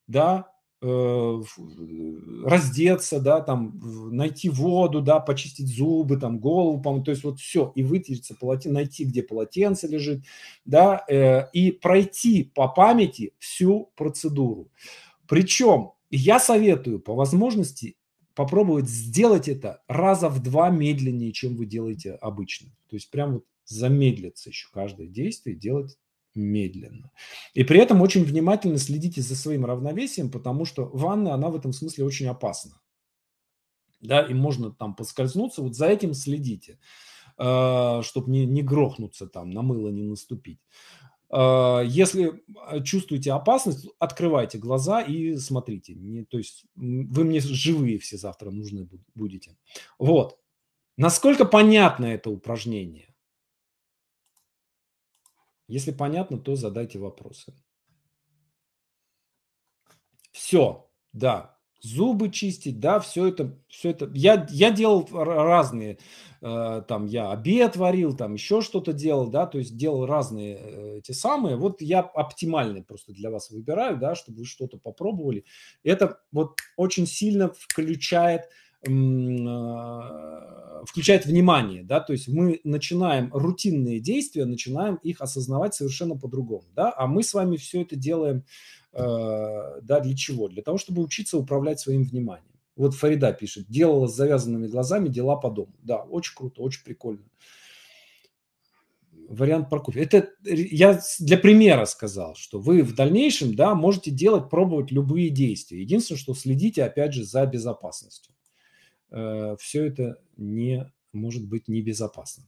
да, Э, э, раздеться, да, там, найти воду, да, почистить зубы, там, голову, по то есть вот все, и вытереться, полотен, найти, где полотенце лежит, да, э, и пройти по памяти всю процедуру. Причем я советую по возможности попробовать сделать это раза в два медленнее, чем вы делаете обычно. То есть прям вот замедлиться еще каждое действие, делать медленно. И при этом очень внимательно следите за своим равновесием, потому что ванна, она в этом смысле очень опасна. Да, и можно там поскользнуться, вот за этим следите, а, чтобы не, не грохнуться там, на мыло не наступить. А, если а, чувствуете опасность, открывайте глаза и смотрите. Не, то есть вы мне живые все завтра нужны будете. Вот. Насколько понятно это упражнение? Если понятно, то задайте вопросы. Все, да, зубы чистить, да, все это, все это. Я, я делал разные, э, там, я обед варил, там, еще что-то делал, да, то есть делал разные э, те самые. Вот я оптимальный просто для вас выбираю, да, чтобы вы что-то попробовали. Это вот очень сильно включает а, включает внимание, да, то есть мы начинаем рутинные действия, начинаем их осознавать совершенно по-другому, да, а мы с вами все это делаем, э, да, для чего? Для того, чтобы учиться управлять своим вниманием. Вот Фарида пишет, делала с завязанными глазами дела по дому. Да, очень круто, очень прикольно. Вариант Прокофьев. Это я для примера сказал, что вы в дальнейшем, да, можете делать, пробовать любые действия. Единственное, что следите, опять же, за безопасностью. Э, все это не может быть небезопасно.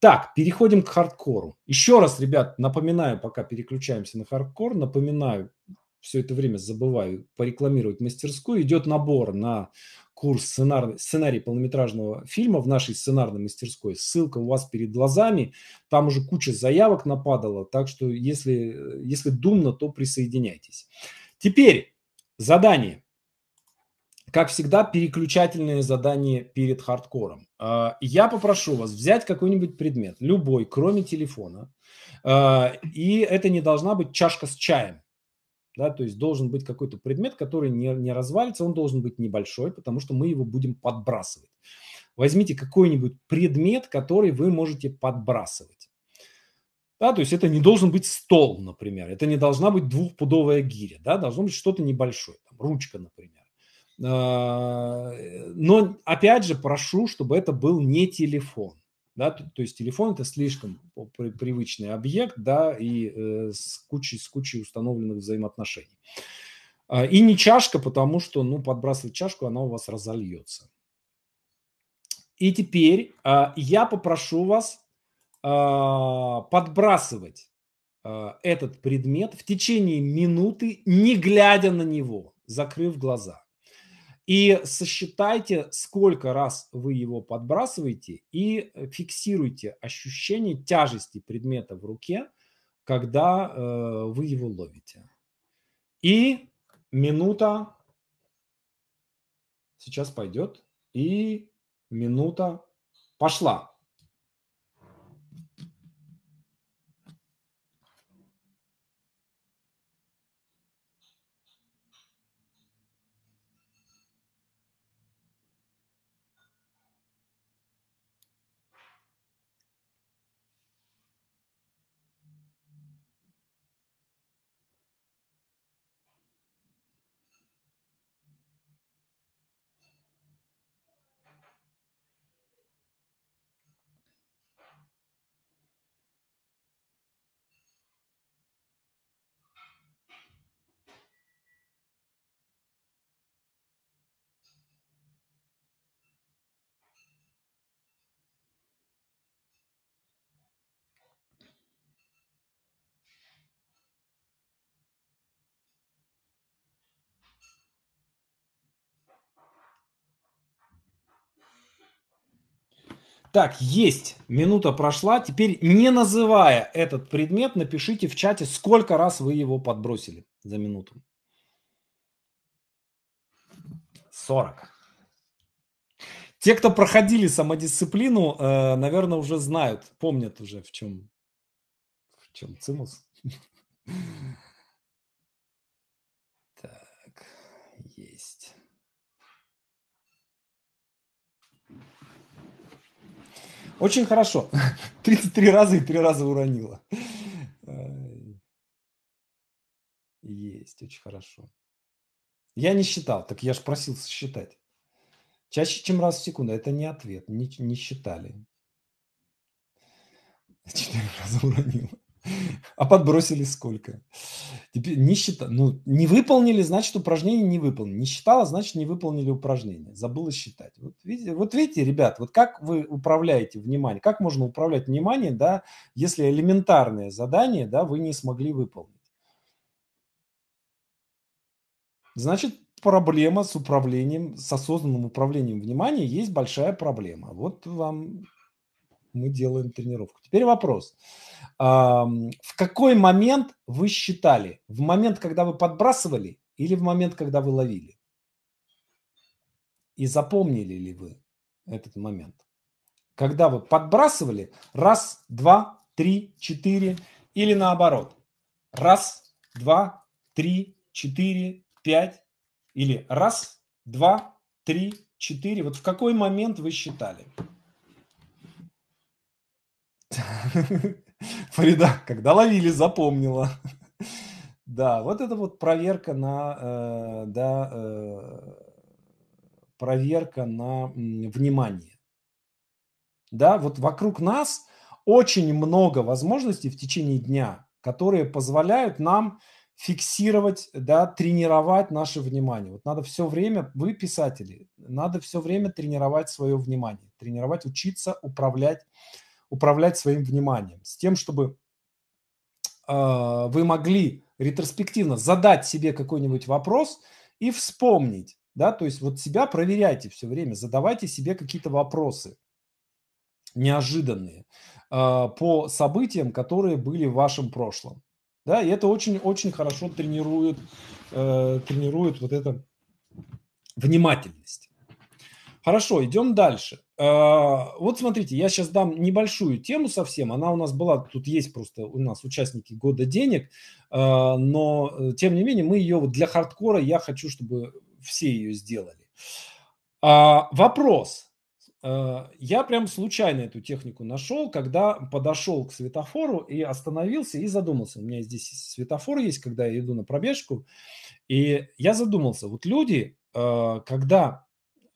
Так, переходим к хардкору. Еще раз, ребят, напоминаю, пока переключаемся на хардкор, напоминаю, все это время забываю порекламировать мастерскую. Идет набор на курс сценарный, сценарий полнометражного фильма в нашей сценарной мастерской. Ссылка у вас перед глазами. Там уже куча заявок нападала, так что если, э, если думно, то присоединяйтесь. Теперь задание – как всегда, переключательные задания перед хардкором. А, я попрошу вас взять какой-нибудь предмет, любой, кроме телефона, а, и это не должна быть чашка с чаем. Да, то есть должен быть какой-то предмет, который не, не развалится, он должен быть небольшой, потому что мы его будем подбрасывать. Возьмите какой-нибудь предмет, который вы можете подбрасывать. Да, то есть это не должен быть стол, например, это не должна быть двухпудовая гиря, да, должно быть что-то небольшое, там, ручка, например а, но, опять же, прошу, чтобы это был не телефон. Да, то, то есть телефон это слишком привычный объект, да, и э, с кучей, с кучей установленных взаимоотношений. А, и не чашка, потому что, ну, подбрасывать чашку, она у вас разольется. И теперь э, я попрошу вас э, подбрасывать э, этот предмет в течение минуты, не глядя на него, закрыв глаза. И сосчитайте, сколько раз вы его подбрасываете и э, фиксируйте ощущение тяжести предмета в руке, когда э, вы его ловите. И минута сейчас пойдет, и минута пошла. Так, есть. Минута прошла. Теперь, не называя этот предмет, напишите в чате, сколько раз вы его подбросили за минуту. 40. Те, кто проходили самодисциплину, э, наверное, уже знают, помнят уже, в чем, в чем цимус. Очень хорошо. 33 раза и 3 раза уронила. Есть, очень хорошо. Я не считал, так я же просил считать. Чаще, чем раз в секунду. Это не ответ, не, не считали. Четыре раза уронила. А подбросили сколько? Теперь не считал, ну, не выполнили, значит, упражнение не выполнили. Не считала, значит, не выполнили упражнение. Забыла считать. Вот видите, вот видите, ребят, вот как вы управляете внимание? как можно управлять вниманием, да, если элементарное задание, да, вы не смогли выполнить. Значит, проблема с управлением, с осознанным управлением внимания есть большая проблема. Вот вам мы делаем тренировку. Теперь вопрос. В какой момент вы считали? В момент, когда вы подбрасывали или в момент, когда вы ловили? И запомнили ли вы этот момент? Когда вы подбрасывали, раз, два, три, четыре, или наоборот, раз, два, три, четыре, пять, или раз, два, три, четыре. Вот в какой момент вы считали? Фарида, когда ловили, запомнила. Да, вот это вот проверка на, э, да, э, проверка на внимание. Да, вот вокруг нас очень много возможностей в течение дня, которые позволяют нам фиксировать, да, тренировать наше внимание. Вот надо все время, вы писатели, надо все время тренировать свое внимание, тренировать, учиться управлять управлять своим вниманием, с тем, чтобы э, вы могли ретроспективно задать себе какой-нибудь вопрос и вспомнить, да, то есть вот себя проверяйте все время, задавайте себе какие-то вопросы неожиданные э, по событиям, которые были в вашем прошлом, да, и это очень-очень хорошо тренирует, э, тренирует вот это внимательность. Хорошо, идем дальше. А, вот смотрите, я сейчас дам небольшую тему совсем. Она у нас была, тут есть просто у нас участники года денег, а, но э, тем не менее мы ее вот для хардкора, я хочу, чтобы все ее сделали. А, вопрос. Я прям случайно эту технику нашел, когда подошел к светофору и остановился и задумался. У меня здесь светофор есть, когда я иду на пробежку. И я задумался, вот люди, когда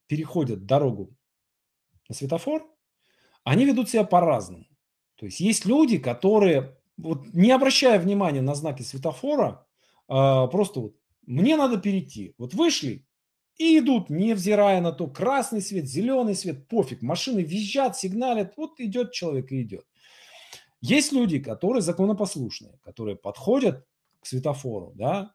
переходят дорогу на светофор, они ведут себя по-разному. То есть есть люди, которые, вот, не обращая внимания на знаки светофора, а, просто вот мне надо перейти. Вот вышли и идут, невзирая на то, красный свет, зеленый свет, пофиг. Машины визжат, сигналят, вот идет человек и идет. Есть люди, которые законопослушные, которые подходят к светофору, да,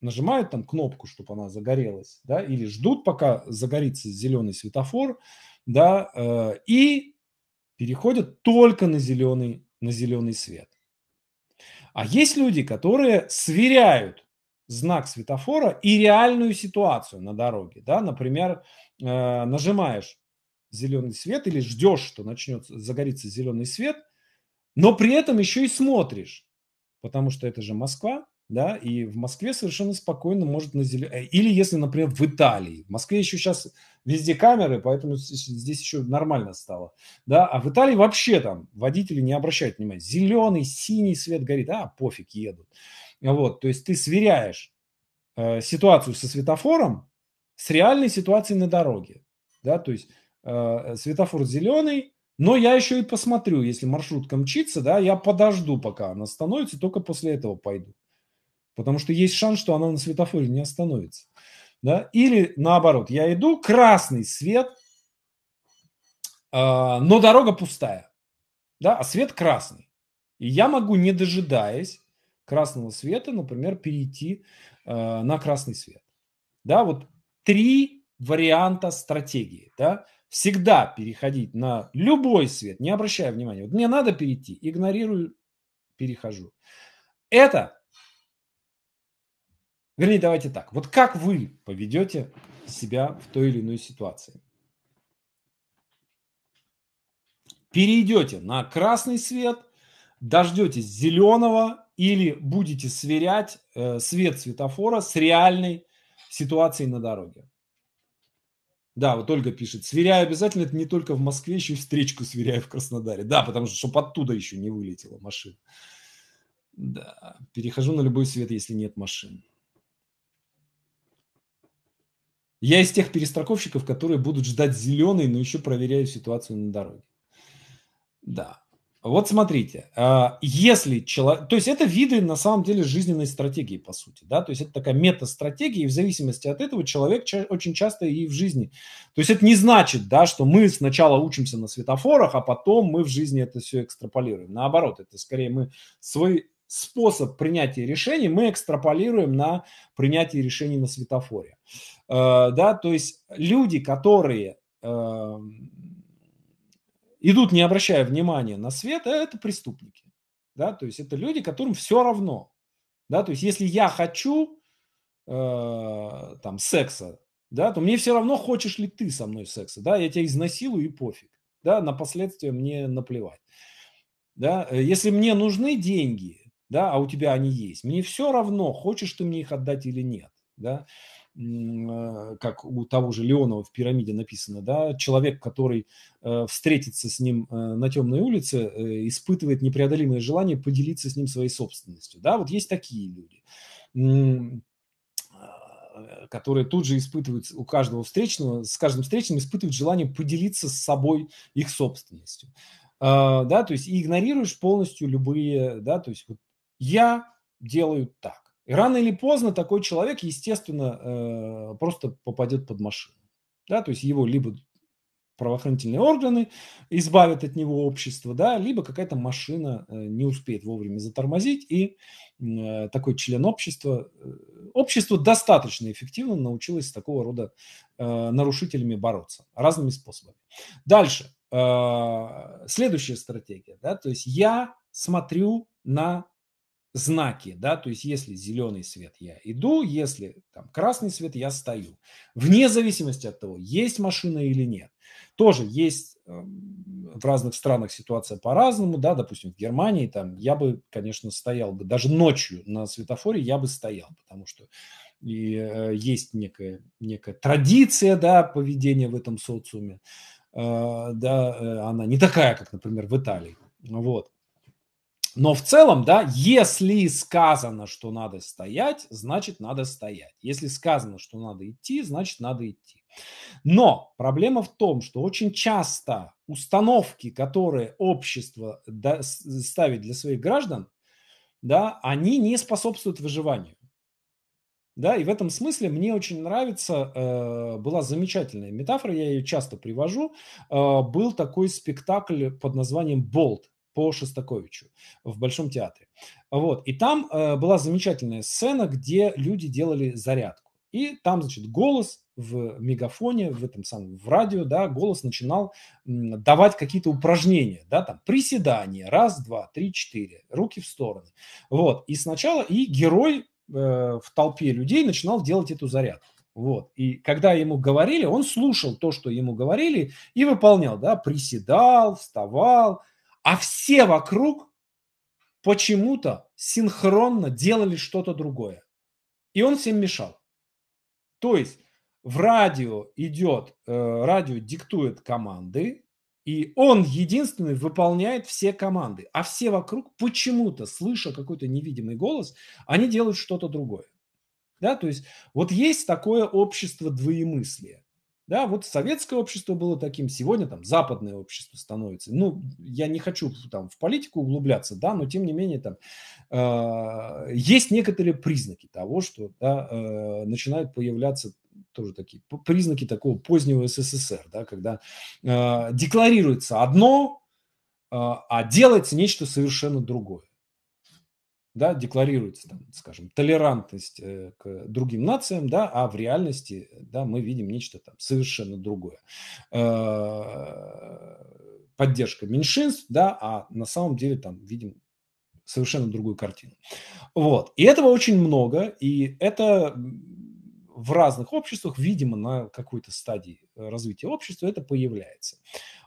нажимают там кнопку, чтобы она загорелась, да, или ждут, пока загорится зеленый светофор, да, э, и переходят только на зеленый, на зеленый свет. А есть люди, которые сверяют знак светофора и реальную ситуацию на дороге. Да? Например, э, нажимаешь зеленый свет или ждешь, что начнется, загорится зеленый свет, но при этом еще и смотришь, потому что это же Москва, да, и в Москве совершенно спокойно может на зелен... Э, или если, например, в Италии. В Москве еще сейчас везде камеры, поэтому здесь еще нормально стало, да, а в Италии вообще там водители не обращают внимания. Зеленый, синий свет горит, а, пофиг, едут. Вот, то есть ты сверяешь э, ситуацию со светофором с реальной ситуацией на дороге, да, то есть э, э светофор зеленый, но я еще и посмотрю, если маршрутка мчится, да, я подожду, пока она становится, только после этого пойду потому что есть шанс, что она на светофоре не остановится. Да? Или наоборот, я иду, красный свет, а, но дорога пустая, да, а свет красный. И я могу, не дожидаясь красного света, например, перейти а, на красный свет. Да, вот три варианта стратегии. Да? Всегда переходить на любой свет, не обращая внимания. Вот мне надо перейти, игнорирую, перехожу. Это Вернее, давайте так. Вот как вы поведете себя в той или иной ситуации? Перейдете на красный свет, дождетесь зеленого или будете сверять э, свет светофора с реальной ситуацией на дороге. Да, вот Ольга пишет, сверяю обязательно, это не только в Москве, еще и встречку сверяю в Краснодаре. Да, потому что, чтобы оттуда еще не вылетела машина. Да, перехожу на любой свет, если нет машин. Я из тех перестраховщиков, которые будут ждать зеленый, но еще проверяю ситуацию на дороге. Да. Вот смотрите, а, если человек, то есть это виды на самом деле жизненной стратегии по сути, да, то есть это такая мета-стратегия, и в зависимости от этого человек очень часто и в жизни, то есть это не значит, да, что мы сначала учимся на светофорах, а потом мы в жизни это все экстраполируем. Наоборот, это скорее мы свой способ принятия решений мы экстраполируем на принятие решений на светофоре. Э, да, то есть люди, которые эм, идут, не обращая внимания на свет, э, это преступники, да, то есть это люди, которым все равно, да, то есть если я хочу э, там секса, да, то мне все равно, хочешь ли ты со мной секса, да, я тебя изнасилую и пофиг, да, на последствия мне наплевать, да, если мне нужны деньги, да, а у тебя они есть, мне все равно, хочешь ты мне их отдать или нет, да, Э, как у того же Леонова в «Пирамиде» написано, да, человек, который э, встретится с ним э, на темной улице, испытывает непреодолимое желание поделиться с ним своей собственностью. Да, вот есть такие люди которые тут же испытывают у каждого встречного, с каждым встречным испытывают желание поделиться с собой их собственностью. А, да, то есть и игнорируешь полностью любые, да, то есть вот я делаю так. И рано или поздно такой человек, естественно, э, просто попадет под машину. Да, то есть его либо правоохранительные органы избавят от него общество, да, либо какая-то машина э, не успеет вовремя затормозить, и э, такой член общества, общество достаточно эффективно научилось с такого рода нарушителями бороться разными способами. Дальше, следующая стратегия, да, то есть я смотрю на знаки, да, то есть если зеленый свет я иду, если там красный свет я стою, вне зависимости от того, есть машина или нет. Тоже есть эм, в разных странах ситуация по-разному, да, допустим, в Германии там я бы, конечно, стоял бы, даже ночью на светофоре я бы стоял, потому что и э, есть некая, некая традиция, да, поведения в этом социуме, э, да, э, она не такая, как, например, в Италии, вот. Но в целом, да, если сказано, что надо стоять, значит надо стоять. Если сказано, что надо идти, значит надо идти. Но проблема в том, что очень часто установки, которые общество ставит для своих граждан, да, они не способствуют выживанию. Да, и в этом смысле мне очень нравится, э, была замечательная метафора, я ее часто привожу, э, был такой спектакль под названием «Болт» по Шостаковичу в Большом театре. Вот. И там э, была замечательная сцена, где люди делали зарядку. И там, значит, голос в мегафоне, в этом самом, в радио, да, голос начинал давать какие-то упражнения, да, там, приседания, раз, два, три, четыре, руки в стороны. Вот. И сначала, и герой э, в толпе людей начинал делать эту зарядку. Вот. И когда ему говорили, он слушал то, что ему говорили, и выполнял, да, приседал, вставал, а все вокруг почему-то синхронно делали что-то другое. И он всем мешал. То есть в радио идет, э, радио диктует команды, и он единственный выполняет все команды. А все вокруг почему-то, слыша какой-то невидимый голос, они делают что-то другое. Да, то есть вот есть такое общество двоемыслия. Да, вот советское общество было таким, сегодня там западное общество становится. Ну, я не хочу там в политику углубляться, да, но тем не менее там э, есть некоторые признаки того, что да, э, начинают появляться тоже такие признаки такого позднего СССР, да, когда э, декларируется одно, э, а делается нечто совершенно другое да, декларируется, там, скажем, толерантность э, к другим нациям, да, а в реальности, э, да, мы видим нечто там совершенно другое. Э, поддержка меньшинств, да, а на самом деле там видим совершенно другую картину. Вот. И этого очень много, и это в разных обществах, видимо, на какой-то стадии развития общества это появляется.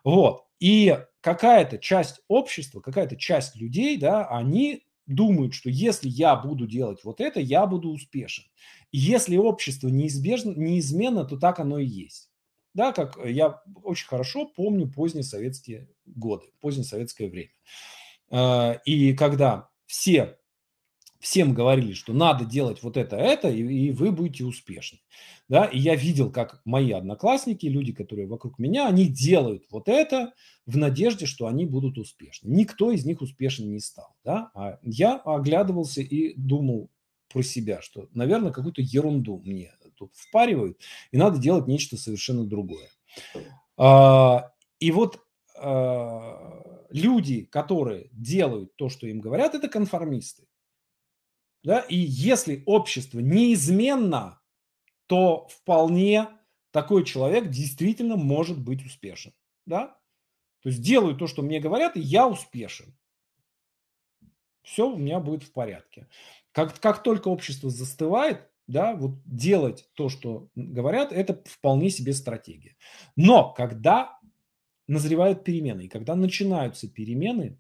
Вот. И какая-то часть общества, какая-то часть людей, да, они думают, что если я буду делать вот это, я буду успешен. если общество неизбежно, неизменно, то так оно и есть. Да, как э, я очень хорошо помню поздние советские годы, позднее советское время. Э, и когда все всем говорили, что надо делать вот это, это, и, и вы будете успешны. Да? И я видел, как мои одноклассники, люди, которые вокруг меня, они делают вот это в надежде, что они будут успешны. Никто из них успешен не стал. Да? А я оглядывался и думал про себя, что, наверное, какую-то ерунду мне тут впаривают, и надо делать нечто совершенно другое. А, и вот а, люди, которые делают то, что им говорят, это конформисты. Да? И если общество неизменно, то вполне такой человек действительно может быть успешен. Да? То есть делаю то, что мне говорят, и я успешен. Все у меня будет в порядке. Как, как только общество застывает, да, вот делать то, что говорят, это вполне себе стратегия. Но когда назревают перемены, и когда начинаются перемены,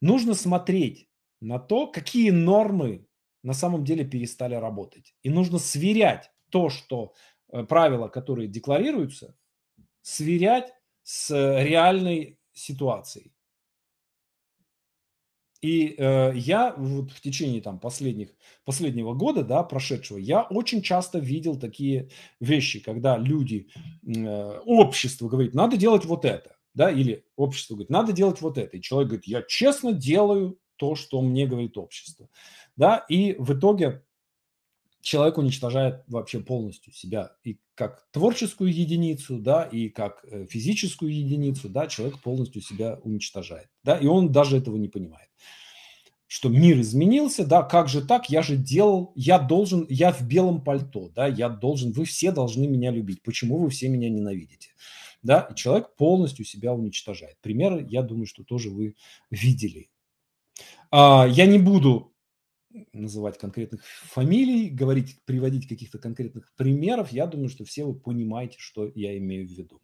нужно смотреть, на то, какие нормы на самом деле перестали работать. И нужно сверять то, что э, правила, которые декларируются, сверять с э, реальной ситуацией. И э, я вот в течение там последних последнего года, да, прошедшего, я очень часто видел такие вещи, когда люди, э, общество говорит, надо делать вот это, да, или общество говорит, надо делать вот это, и человек говорит, я честно делаю то, что мне говорит общество. Да, и в итоге человек уничтожает вообще полностью себя и как творческую единицу, да, и как э, физическую единицу, да, человек полностью себя уничтожает, да, и он даже этого не понимает, что мир изменился, да, как же так, я же делал, я должен, я в белом пальто, да, я должен, вы все должны меня любить, почему вы все меня ненавидите, да, и человек полностью себя уничтожает. Пример, я думаю, что тоже вы видели а, я не буду называть конкретных фамилий, говорить, приводить каких-то конкретных примеров. Я думаю, что все вы понимаете, что я имею в виду.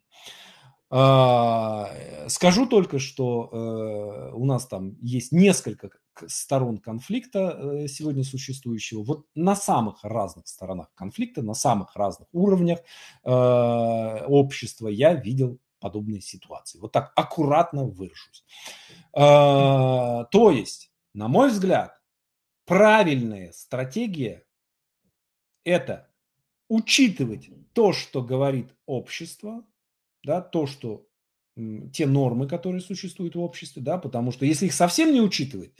А, скажу только, что э, у нас там есть несколько сторон конфликта э, сегодня существующего. Вот на самых разных сторонах конфликта, на самых разных уровнях э, общества я видел подобные ситуации. Вот так аккуратно выражусь. То есть на мой взгляд, правильная стратегия – это учитывать то, что говорит общество, да, то, что те нормы, которые существуют в обществе, да, потому что если их совсем не учитывать,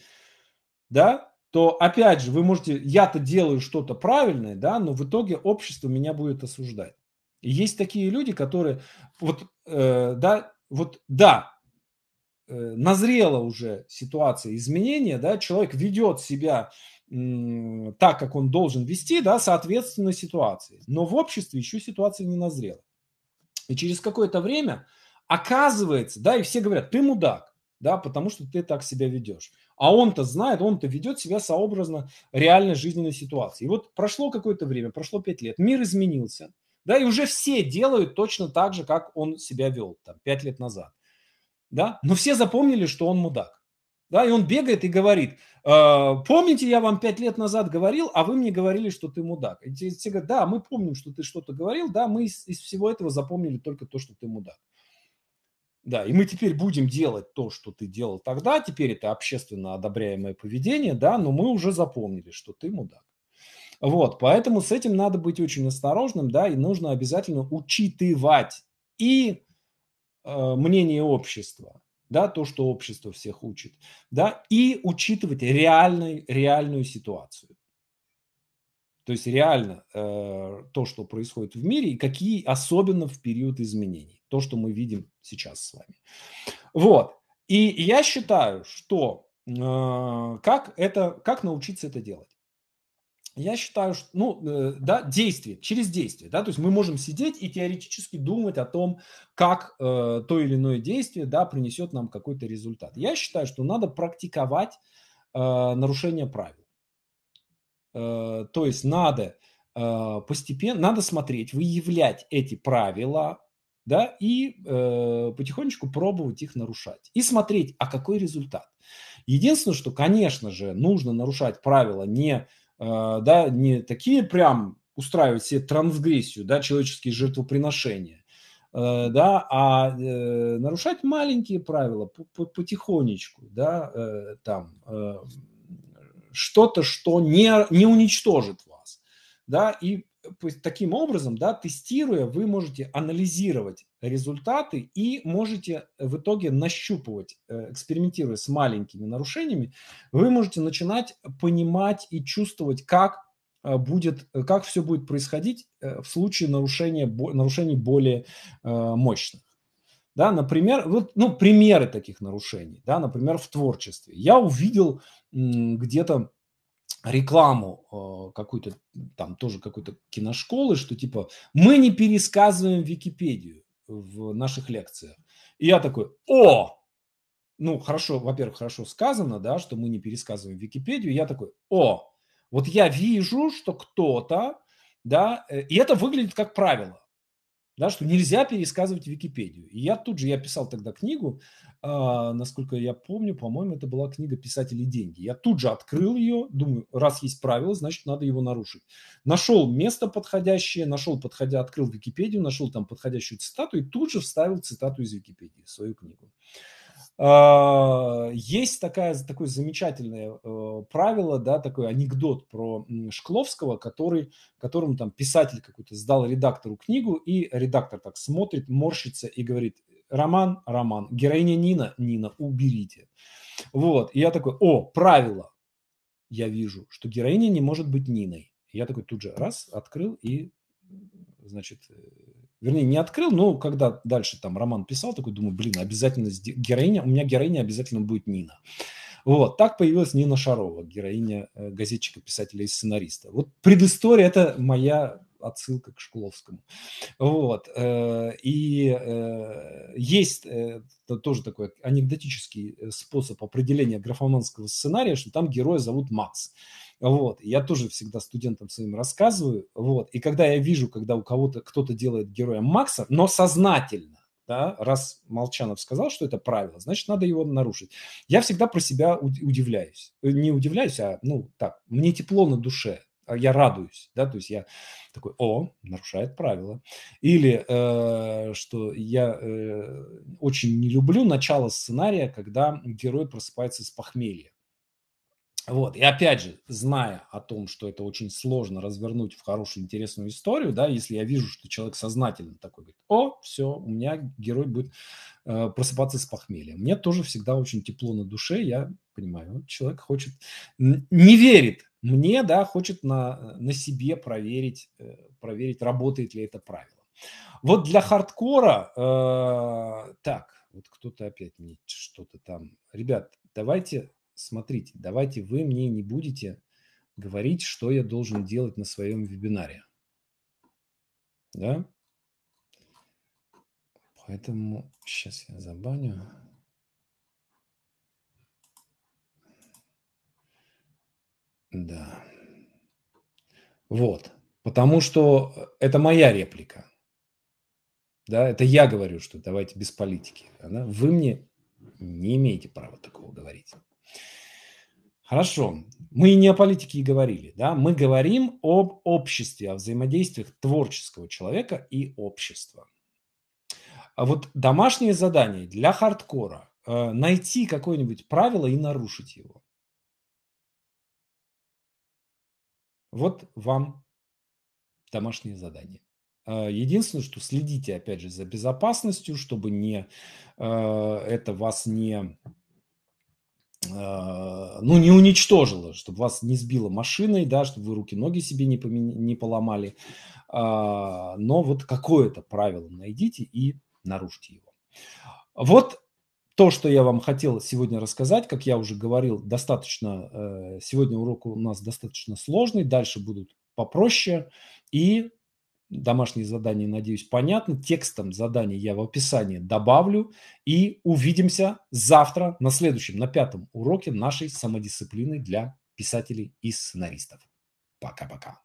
да, то опять же вы можете, я-то делаю что-то правильное, да, но в итоге общество меня будет осуждать. И есть такие люди, которые, вот, э, да, вот, да, Э, назрела уже ситуация изменения, да, человек ведет себя так, как он должен вести, да, соответственно ситуации. Но в обществе еще ситуация не назрела. И через какое-то время оказывается, да, и все говорят, ты мудак, да, потому что ты так себя ведешь. А он-то знает, он-то ведет себя сообразно реальной жизненной ситуации. И вот прошло какое-то время, прошло пять лет, мир изменился, да, и уже все делают точно так же, как он себя вел там пять лет назад да, но все запомнили, что он мудак. Да, и он бегает и говорит, э, помните, я вам пять лет назад говорил, а вы мне говорили, что ты мудак. И те, говорят, да, мы помним, что ты что-то говорил, да, мы из, из всего этого запомнили только то, что ты мудак. Да, и мы теперь будем делать то, что ты делал тогда, теперь это общественно одобряемое поведение, да, но мы уже запомнили, что ты мудак. Вот, поэтому с этим надо быть очень осторожным, да, и нужно обязательно учитывать и а, мнение общества, да, то, что общество всех учит, да, и учитывать реальную, реальную ситуацию. То есть реально э, то, что происходит в мире, и какие, особенно в период изменений, то, что мы видим сейчас с вами. Вот. И я считаю, что э, как, это, как научиться это делать? я считаю, что, ну, э, да, действие, через действие, да, то есть мы можем сидеть и теоретически думать о том, как э, то или иное действие, да, принесет нам какой-то результат. Я считаю, что надо практиковать э, нарушение правил. Э, то есть надо э, постепенно, надо смотреть, выявлять эти правила, да, и э, потихонечку пробовать их нарушать. И смотреть, а какой результат. Единственное, что, конечно же, нужно нарушать правила не а, да, не такие прям устраивать себе трансгрессию, да, человеческие жертвоприношения, э, да, а э, нарушать маленькие правила потихонечку, да, э, там что-то, что не, не уничтожит вас, да, и таким образом, да, тестируя, вы можете анализировать результаты и можете э, в итоге нащупывать, э, экспериментируя с маленькими нарушениями, вы можете начинать понимать и чувствовать, как э, будет, как все будет происходить в случае нарушения, нарушений более мощных. Да, например, вот, ну, примеры таких нарушений, да, например, в творчестве. Я увидел где-то рекламу э, какой то там тоже какой-то киношколы, что типа мы не пересказываем Википедию в наших лекциях. И я такой, о, ну хорошо, во-первых, хорошо сказано, да, что мы не пересказываем Википедию. Я такой, о, вот я вижу, что кто-то, да, э, и это выглядит как правило да, что нельзя пересказывать Википедию. И я тут же, я писал тогда книгу, э, насколько я помню, по-моему, это была книга «Писатели деньги». Я тут же открыл ее, думаю, раз есть правило, значит, надо его нарушить. Нашел место подходящее, нашел, подходя, открыл Википедию, нашел там подходящую цитату и тут же вставил цитату из Википедии в свою книгу. А, есть такая, такое замечательное э, правило, да, такой анекдот про Шкловского, который, которому там писатель какой-то сдал редактору книгу, и редактор так смотрит, морщится и говорит, Роман, Роман, героиня Нина, Нина, уберите. Вот, и я такой, о, правило, я вижу, что героиня не может быть Ниной. Я такой тут же раз открыл и значит, э, вернее, не открыл, но когда дальше там роман писал, такой думаю, блин, обязательно героиня, у меня героиня обязательно будет Нина. Вот, так появилась Нина Шарова, героиня э, газетчика, писателя и сценариста. Вот предыстория – это моя отсылка к Шкловскому. Вот. Э, и есть тоже такой анекдотический способ определения графоманского сценария, что там героя зовут Макс. Вот, я тоже всегда студентам своим рассказываю, вот, и когда я вижу, когда у кого-то кто-то делает героя Макса, но сознательно, да, раз Молчанов сказал, что это правило, значит, надо его нарушить. Я всегда про себя удивляюсь. Э, не удивляюсь, а, ну, так, мне тепло на душе, а я радуюсь, да, то есть я такой, о, нарушает правила. Или э, что я э, очень не люблю начало сценария, когда герой просыпается с похмелья. Вот. И опять же, зная о том, что это очень сложно развернуть в хорошую, интересную историю, да, если я вижу, что человек сознательно такой говорит, о, все, у меня герой будет э, просыпаться с похмелья. Мне тоже всегда очень тепло на душе, я понимаю, человек хочет, не верит мне, да, хочет на, на себе проверить, э, проверить, работает ли это правило. Вот для хардкора, э, так, вот кто-то опять мне что-то там. Ребят, давайте смотрите, давайте вы мне не будете говорить, что я должен делать на своем вебинаре. Да? Поэтому сейчас я забаню. Да. Вот. Потому что э, это моя реплика. Да, это я говорю, что давайте без политики. вы мне не имеете права такого говорить. Хорошо. Мы не о политике и говорили, да? Мы говорим об обществе, о взаимодействиях творческого человека и общества. А вот домашнее задание для хардкора э, – найти какое-нибудь правило и нарушить его. Вот вам домашнее задание. Э, единственное, что следите, опять же, за безопасностью, чтобы не, э, это вас не а, ну, не уничтожило, чтобы вас не сбило машиной, да, чтобы вы руки-ноги себе не, помен... не поломали. А, но вот какое-то правило найдите и нарушьте его. Вот то, что я вам хотел сегодня рассказать, как я уже говорил, достаточно, э, сегодня урок у нас достаточно сложный, дальше будут попроще. И Домашние задания, надеюсь, понятны. Текстом задания я в описании добавлю. И увидимся завтра на следующем, на пятом уроке нашей самодисциплины для писателей и сценаристов. Пока-пока.